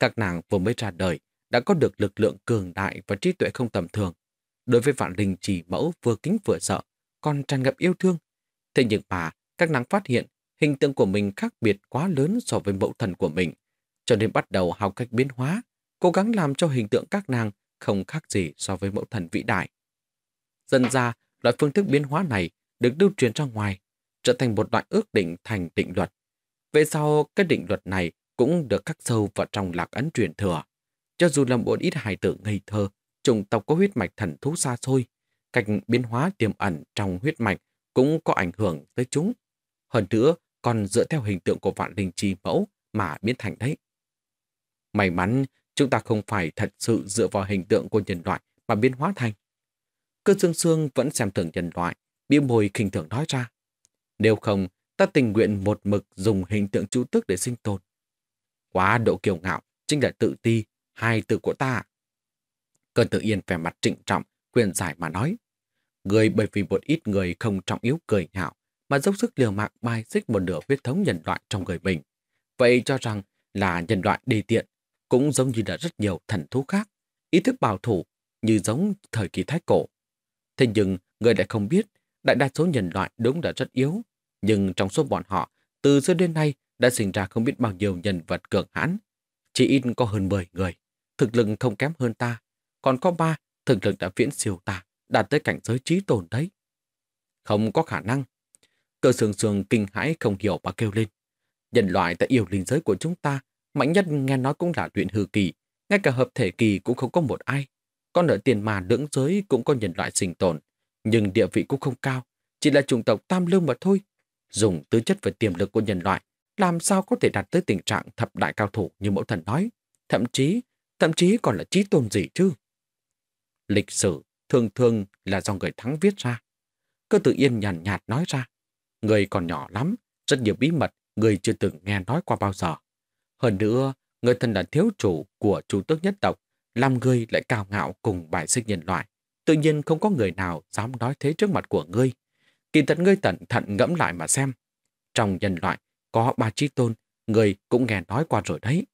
Các nàng vừa mới ra đời đã có được lực lượng cường đại và trí tuệ không tầm thường. Đối với vạn linh chỉ mẫu vừa kính vừa sợ, còn tràn ngập yêu thương. Thế nhưng mà, các nàng phát hiện hình tượng của mình khác biệt quá lớn so với mẫu thần của mình, cho nên bắt đầu học cách biến hóa, cố gắng làm cho hình tượng các nàng không khác gì so với mẫu thần vĩ đại. Dần ra, loại phương thức biến hóa này được lưu truyền ra ngoài, trở thành một loại ước định thành định luật. Về sau, cái định luật này cũng được khắc sâu vào trong lạc ấn truyền thừa. Cho dù là một ít hài tử ngây thơ, chủng tộc có huyết mạch thần thú xa xôi, cách biến hóa tiềm ẩn trong huyết mạch cũng có ảnh hưởng tới chúng. Hơn nữa, còn dựa theo hình tượng của vạn linh chi mẫu mà biến thành đấy. May mắn, Chúng ta không phải thật sự dựa vào hình tượng của nhân loại mà biến hóa thành. Cơ Dương xương vẫn xem thường nhân loại, bia môi khinh thường nói ra. Nếu không, ta tình nguyện một mực dùng hình tượng chú tức để sinh tồn. Quá độ kiêu ngạo, chính là tự ti, hai từ của ta. Cơn tự yên vẻ mặt trịnh trọng, quyền giải mà nói. Người bởi vì một ít người không trọng yếu cười nhạo, mà dốc sức liều mạng bài xích một nửa huyết thống nhân loại trong người mình. Vậy cho rằng là nhân loại đề tiện, cũng giống như đã rất nhiều thần thú khác, ý thức bảo thủ như giống thời kỳ thái cổ. Thế nhưng, người lại không biết, đại đa số nhân loại đúng là rất yếu, nhưng trong số bọn họ, từ xưa đến nay đã sinh ra không biết bao nhiêu nhân vật cường hãn. Chỉ ít có hơn 10 người, thực lực không kém hơn ta, còn có ba thực lực đã viễn siêu ta, đạt tới cảnh giới trí tồn đấy. Không có khả năng. Cơ sường sường kinh hãi không hiểu mà kêu lên. Nhân loại tại yêu linh giới của chúng ta Mạnh nhất nghe nói cũng là luyện hư kỳ, ngay cả hợp thể kỳ cũng không có một ai. con ở tiền mà lưỡng giới cũng có nhân loại sinh tồn, nhưng địa vị cũng không cao, chỉ là chủng tộc tam lương mà thôi. Dùng tư chất và tiềm lực của nhân loại, làm sao có thể đạt tới tình trạng thập đại cao thủ như mẫu thần nói, thậm chí, thậm chí còn là trí tôn gì chứ? Lịch sử thường thường là do người thắng viết ra. Cơ tự yên nhàn nhạt, nhạt nói ra, người còn nhỏ lắm, rất nhiều bí mật người chưa từng nghe nói qua bao giờ. Hơn nữa, người thân là thiếu chủ của chủ tước nhất tộc, làm ngươi lại cao ngạo cùng bài xích nhân loại. Tự nhiên không có người nào dám nói thế trước mặt của ngươi. Kỳ thật ngươi tận thận ngẫm lại mà xem. Trong nhân loại, có ba trí tôn, người cũng nghe nói qua rồi đấy.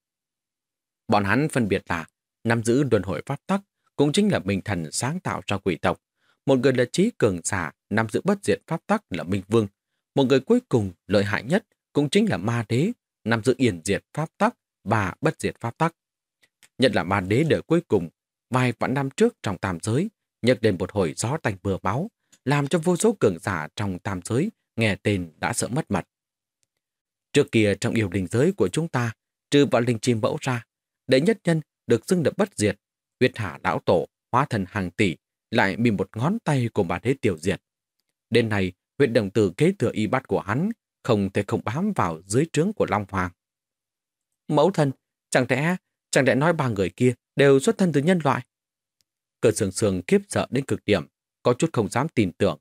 Bọn hắn phân biệt là nắm giữ luân hội pháp tắc, cũng chính là Minh Thần sáng tạo cho quỷ tộc. Một người là trí cường giả, nắm giữ bất diệt pháp tắc là Minh Vương. Một người cuối cùng lợi hại nhất cũng chính là Ma Đế nằm giữa yển diệt pháp tắc và bất diệt pháp tắc. Nhận là màn đế đời cuối cùng, vài vạn năm trước trong tam giới, nhấc lên một hồi gió tanh bừa báo, làm cho vô số cường giả trong tam giới nghe tên đã sợ mất mặt. Trước kia trong yêu đình giới của chúng ta, trừ vạn linh chim mẫu ra, đệ nhất nhân được xưng được bất diệt, huyết hạ lão tổ, hóa thần hàng tỷ, lại bị một ngón tay của bà đế tiểu diệt. Đến nay huyện đồng tử kế thừa y bát của hắn không thể không bám vào dưới trướng của Long Hoàng. Mẫu thân, chẳng lẽ, chẳng lẽ nói ba người kia đều xuất thân từ nhân loại? Cơ sường sường khiếp sợ đến cực điểm, có chút không dám tin tưởng.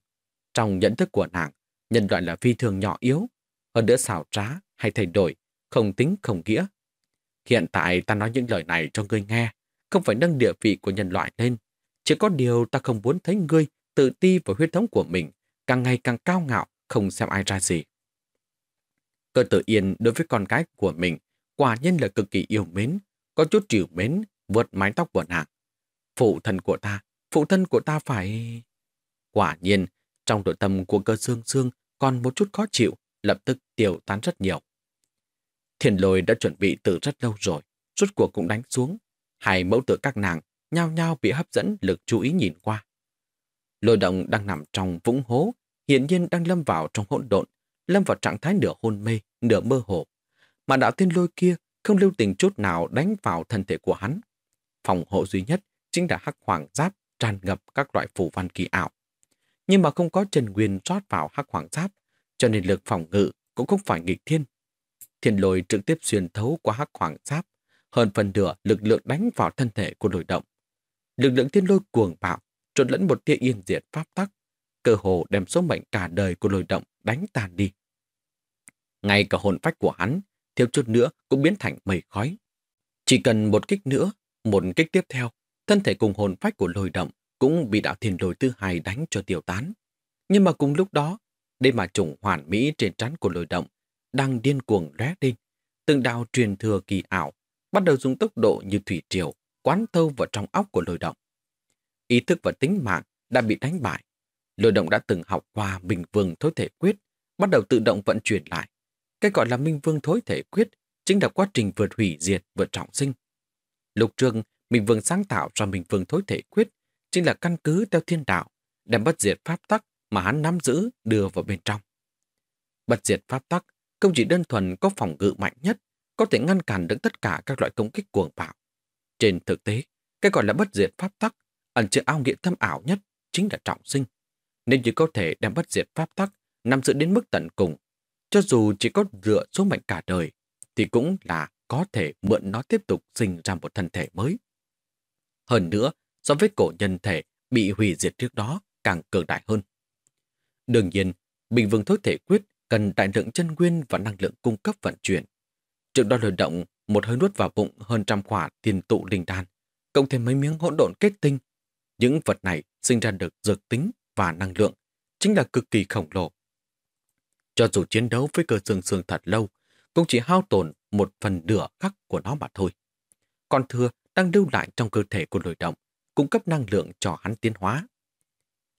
Trong nhận thức của nàng, nhân loại là phi thường nhỏ yếu, hơn nữa xảo trá hay thay đổi, không tính không nghĩa. Hiện tại ta nói những lời này cho ngươi nghe, không phải nâng địa vị của nhân loại lên. Chỉ có điều ta không muốn thấy ngươi tự ti vào huyết thống của mình, càng ngày càng cao ngạo, không xem ai ra gì. Cơ tử yên đối với con cái của mình quả nhiên là cực kỳ yêu mến, có chút trìu mến vượt mái tóc của nàng. Phụ thân của ta, phụ thân của ta phải... Quả nhiên, trong nội tâm của cơ xương xương còn một chút khó chịu, lập tức tiêu tán rất nhiều. Thiền lôi đã chuẩn bị từ rất lâu rồi, rốt cuộc cũng đánh xuống. Hai mẫu tử các nàng nhao nhao bị hấp dẫn lực chú ý nhìn qua. Lôi động đang nằm trong vũng hố, hiển nhiên đang lâm vào trong hỗn độn, lâm vào trạng thái nửa hôn mê, nửa mơ hồ. Mà đạo thiên lôi kia không lưu tình chút nào đánh vào thân thể của hắn. Phòng hộ duy nhất chính là hắc hoàng giáp tràn ngập các loại phủ văn kỳ ảo. Nhưng mà không có Trần Nguyên rót vào hắc hoàng giáp, cho nên lực phòng ngự cũng không phải nghịch thiên. Thiên lôi trực tiếp xuyên thấu qua hắc hoàng giáp, hơn phần nửa lực lượng đánh vào thân thể của lôi động. Lực lượng thiên lôi cuồng bạo, trộn lẫn một tia yên diệt pháp tắc, cơ hồ đem số mệnh cả đời của lôi động đánh tàn đi. Ngay cả hồn phách của hắn, thiếu chút nữa cũng biến thành mây khói. Chỉ cần một kích nữa, một kích tiếp theo, thân thể cùng hồn phách của lôi động cũng bị đạo thiền lôi thứ hai đánh cho tiêu tán. Nhưng mà cùng lúc đó, đây mà trùng hoàn mỹ trên trán của lôi động đang điên cuồng lóe lên. Từng đạo truyền thừa kỳ ảo bắt đầu dùng tốc độ như thủy triều quán thâu vào trong óc của lôi động. Ý thức và tính mạng đã bị đánh bại. Lôi động đã từng học qua bình vương thối thể quyết, bắt đầu tự động vận chuyển lại. Cái gọi là minh vương thối thể quyết chính là quá trình vượt hủy diệt, vượt trọng sinh. Lục trường, minh vương sáng tạo ra minh vương thối thể quyết chính là căn cứ theo thiên đạo, đem bất diệt pháp tắc mà hắn nắm giữ đưa vào bên trong. Bất diệt pháp tắc không chỉ đơn thuần có phòng ngự mạnh nhất, có thể ngăn cản được tất cả các loại công kích cuồng bạo. Trên thực tế, cái gọi là bất diệt pháp tắc ẩn chứa ao nghĩa thâm ảo nhất chính là trọng sinh. nên chỉ có thể đem bất diệt pháp tắc nắm giữ đến mức tận cùng, cho dù chỉ có dựa số mệnh cả đời, thì cũng là có thể mượn nó tiếp tục sinh ra một thân thể mới. Hơn nữa, so với cổ nhân thể bị hủy diệt trước đó càng cường đại hơn. Đương nhiên, bình vương thối thể quyết cần đại lượng chân nguyên và năng lượng cung cấp vận chuyển. Trường đo lửa động một hơi nuốt vào bụng hơn trăm quả tiền tụ linh đan, cộng thêm mấy miếng hỗn độn kết tinh. Những vật này sinh ra được dược tính và năng lượng, chính là cực kỳ khổng lồ. Cho dù chiến đấu với cơ xương xương thật lâu, cũng chỉ hao tổn một phần nửa khắc của nó mà thôi. Còn thừa đang lưu lại trong cơ thể của lồi động, cung cấp năng lượng cho hắn tiến hóa.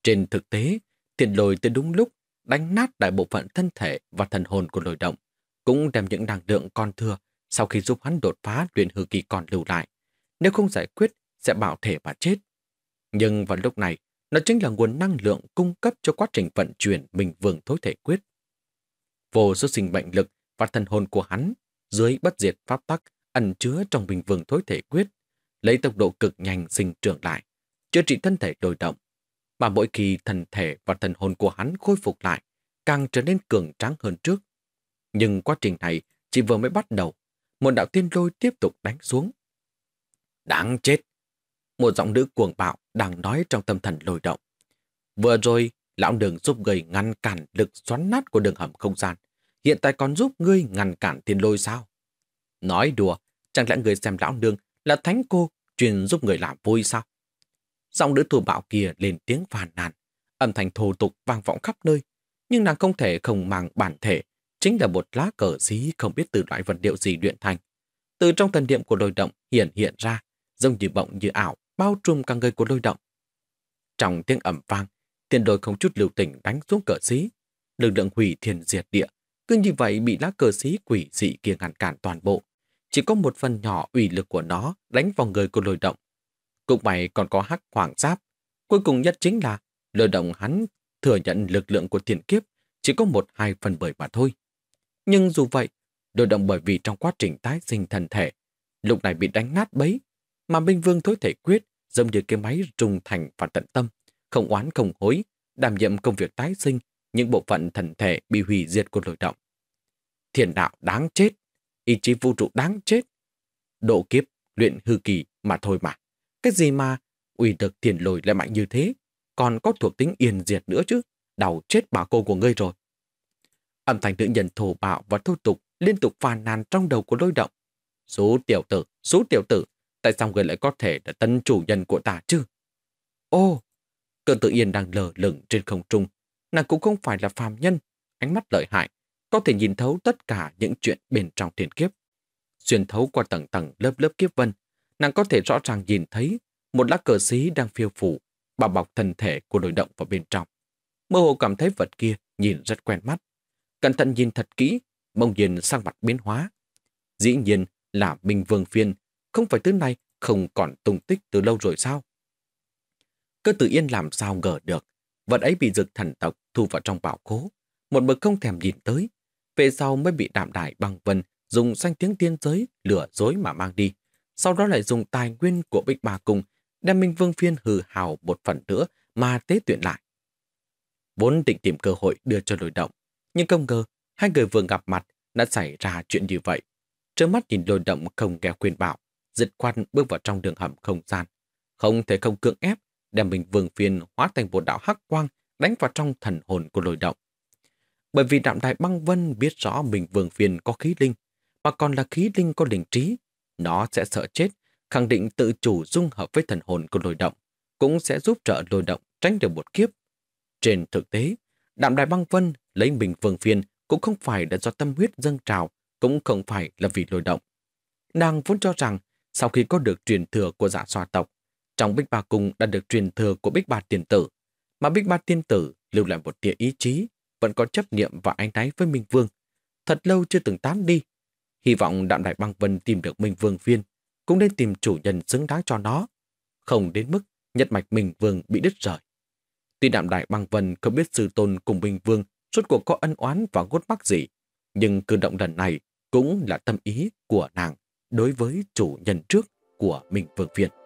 Trên thực tế, thiền lồi từ đúng lúc đánh nát đại bộ phận thân thể và thần hồn của lồi động, cũng đem những năng lượng con thừa sau khi giúp hắn đột phá luyện hư kỳ còn lưu lại. Nếu không giải quyết, sẽ bảo thể và chết. Nhưng vào lúc này, nó chính là nguồn năng lượng cung cấp cho quá trình vận chuyển mình vương thối thể quyết vô số sinh mệnh lực và thần hồn của hắn dưới bất diệt pháp tắc ẩn chứa trong bình vườn thối thể quyết, lấy tốc độ cực nhanh sinh trưởng lại, chữa trị thân thể đổi động. Mà mỗi khi thần thể và thần hồn của hắn khôi phục lại, càng trở nên cường tráng hơn trước. Nhưng quá trình này chỉ vừa mới bắt đầu, một đạo tiên lôi tiếp tục đánh xuống. Đáng chết! Một giọng nữ cuồng bạo đang nói trong tâm thần lôi động. Vừa rồi, Lão đường giúp người ngăn cản lực xoắn nát của đường hầm không gian. Hiện tại còn giúp ngươi ngăn cản thiên lôi sao? Nói đùa, chẳng lẽ người xem lão đường là thánh cô truyền giúp người làm vui sao? Giọng nữ thù bạo kia lên tiếng phàn nàn, âm thanh thô tục vang vọng khắp nơi, nhưng nàng không thể không mang bản thể, chính là một lá cờ xí không biết từ loại vật liệu gì luyện thành. Từ trong thần niệm của lôi động hiện hiện ra, giống như bỗng như ảo, bao trùm cả người của lôi động. Trong tiếng ẩm vang, Tiền đội không chút lưu tình đánh xuống cờ sĩ. Lực lượng hủy thiền diệt địa, cứ như vậy bị lá cờ sĩ quỷ dị kia ngăn cản toàn bộ. Chỉ có một phần nhỏ ủy lực của nó đánh vào người của lôi động. Cũng mày còn có hắc hoàng giáp. Cuối cùng nhất chính là lôi động hắn thừa nhận lực lượng của tiền kiếp chỉ có một hai phần bởi mà thôi. Nhưng dù vậy, lôi động bởi vì trong quá trình tái sinh thần thể, lúc này bị đánh nát bấy, mà Minh Vương thối thể quyết giống như cái máy trùng thành và tận tâm không oán không hối, đảm nhiệm công việc tái sinh, những bộ phận thần thể bị hủy diệt của lôi động. Thiền đạo đáng chết, ý chí vũ trụ đáng chết, độ kiếp, luyện hư kỳ mà thôi mà. Cái gì mà ủy được thiền lồi lại mạnh như thế, còn có thuộc tính yên diệt nữa chứ, đau chết bà cô của ngươi rồi. Âm thanh nữ nhân thổ bạo và thô tục liên tục phàn nàn trong đầu của lôi động. Số tiểu tử, số tiểu tử, tại sao người lại có thể là tân chủ nhân của ta chứ? Ô, Tưởng tự yên đang lờ lửng trên không trung. Nàng cũng không phải là phàm nhân, ánh mắt lợi hại, có thể nhìn thấu tất cả những chuyện bên trong thiên kiếp. Xuyên thấu qua tầng tầng lớp lớp kiếp vân, nàng có thể rõ ràng nhìn thấy một lá cờ xí đang phiêu phủ, bao bọc thân thể của đối động vào bên trong. Mơ hồ cảm thấy vật kia nhìn rất quen mắt. Cẩn thận nhìn thật kỹ, bỗng nhìn sang mặt biến hóa. Dĩ nhiên là Minh Vương Phiên, không phải thứ này không còn tung tích từ lâu rồi sao? Cơ tử yên làm sao ngờ được, vật ấy bị dực thần tộc thu vào trong bảo khố, một bực không thèm nhìn tới. Về sau mới bị đạm đại băng vân dùng danh tiếng tiên giới lừa dối mà mang đi. Sau đó lại dùng tài nguyên của Bích bà Cung đem Minh Vương Phiên hừ hào một phần nữa mà tế tuyển lại. Vốn định tìm cơ hội đưa cho lôi động, nhưng công ngờ hai người vừa gặp mặt đã xảy ra chuyện như vậy. Trước mắt nhìn lôi động không nghe khuyên bảo, dứt quan bước vào trong đường hầm không gian. Không thể không cưỡng ép, đem mình vương phiên hóa thành một đạo hắc quang đánh vào trong thần hồn của lôi động. Bởi vì đạm đại băng vân biết rõ mình vương phiên có khí linh, mà còn là khí linh có linh trí, nó sẽ sợ chết, khẳng định tự chủ dung hợp với thần hồn của lôi động, cũng sẽ giúp trợ lôi động tránh được một kiếp. Trên thực tế, đạm đại băng vân lấy mình vương phiên cũng không phải là do tâm huyết dâng trào, cũng không phải là vì lôi động. Nàng vốn cho rằng, sau khi có được truyền thừa của dạ xoa tộc, trong Bích Ba Cung đã được truyền thừa của Bích Ba Tiên Tử, mà Bích Ba Tiên Tử lưu lại một tia ý chí, vẫn có chấp niệm và ánh náy với Minh Vương. Thật lâu chưa từng tán đi. Hy vọng Đạm Đại Băng Vân tìm được Minh Vương viên, cũng nên tìm chủ nhân xứng đáng cho nó. Không đến mức nhật mạch Minh Vương bị đứt rời. Tuy Đạm Đại Băng Vân không biết sư tôn cùng Minh Vương suốt cuộc có ân oán và gốt mắc gì, nhưng cử động lần này cũng là tâm ý của nàng đối với chủ nhân trước của Minh Vương Viên.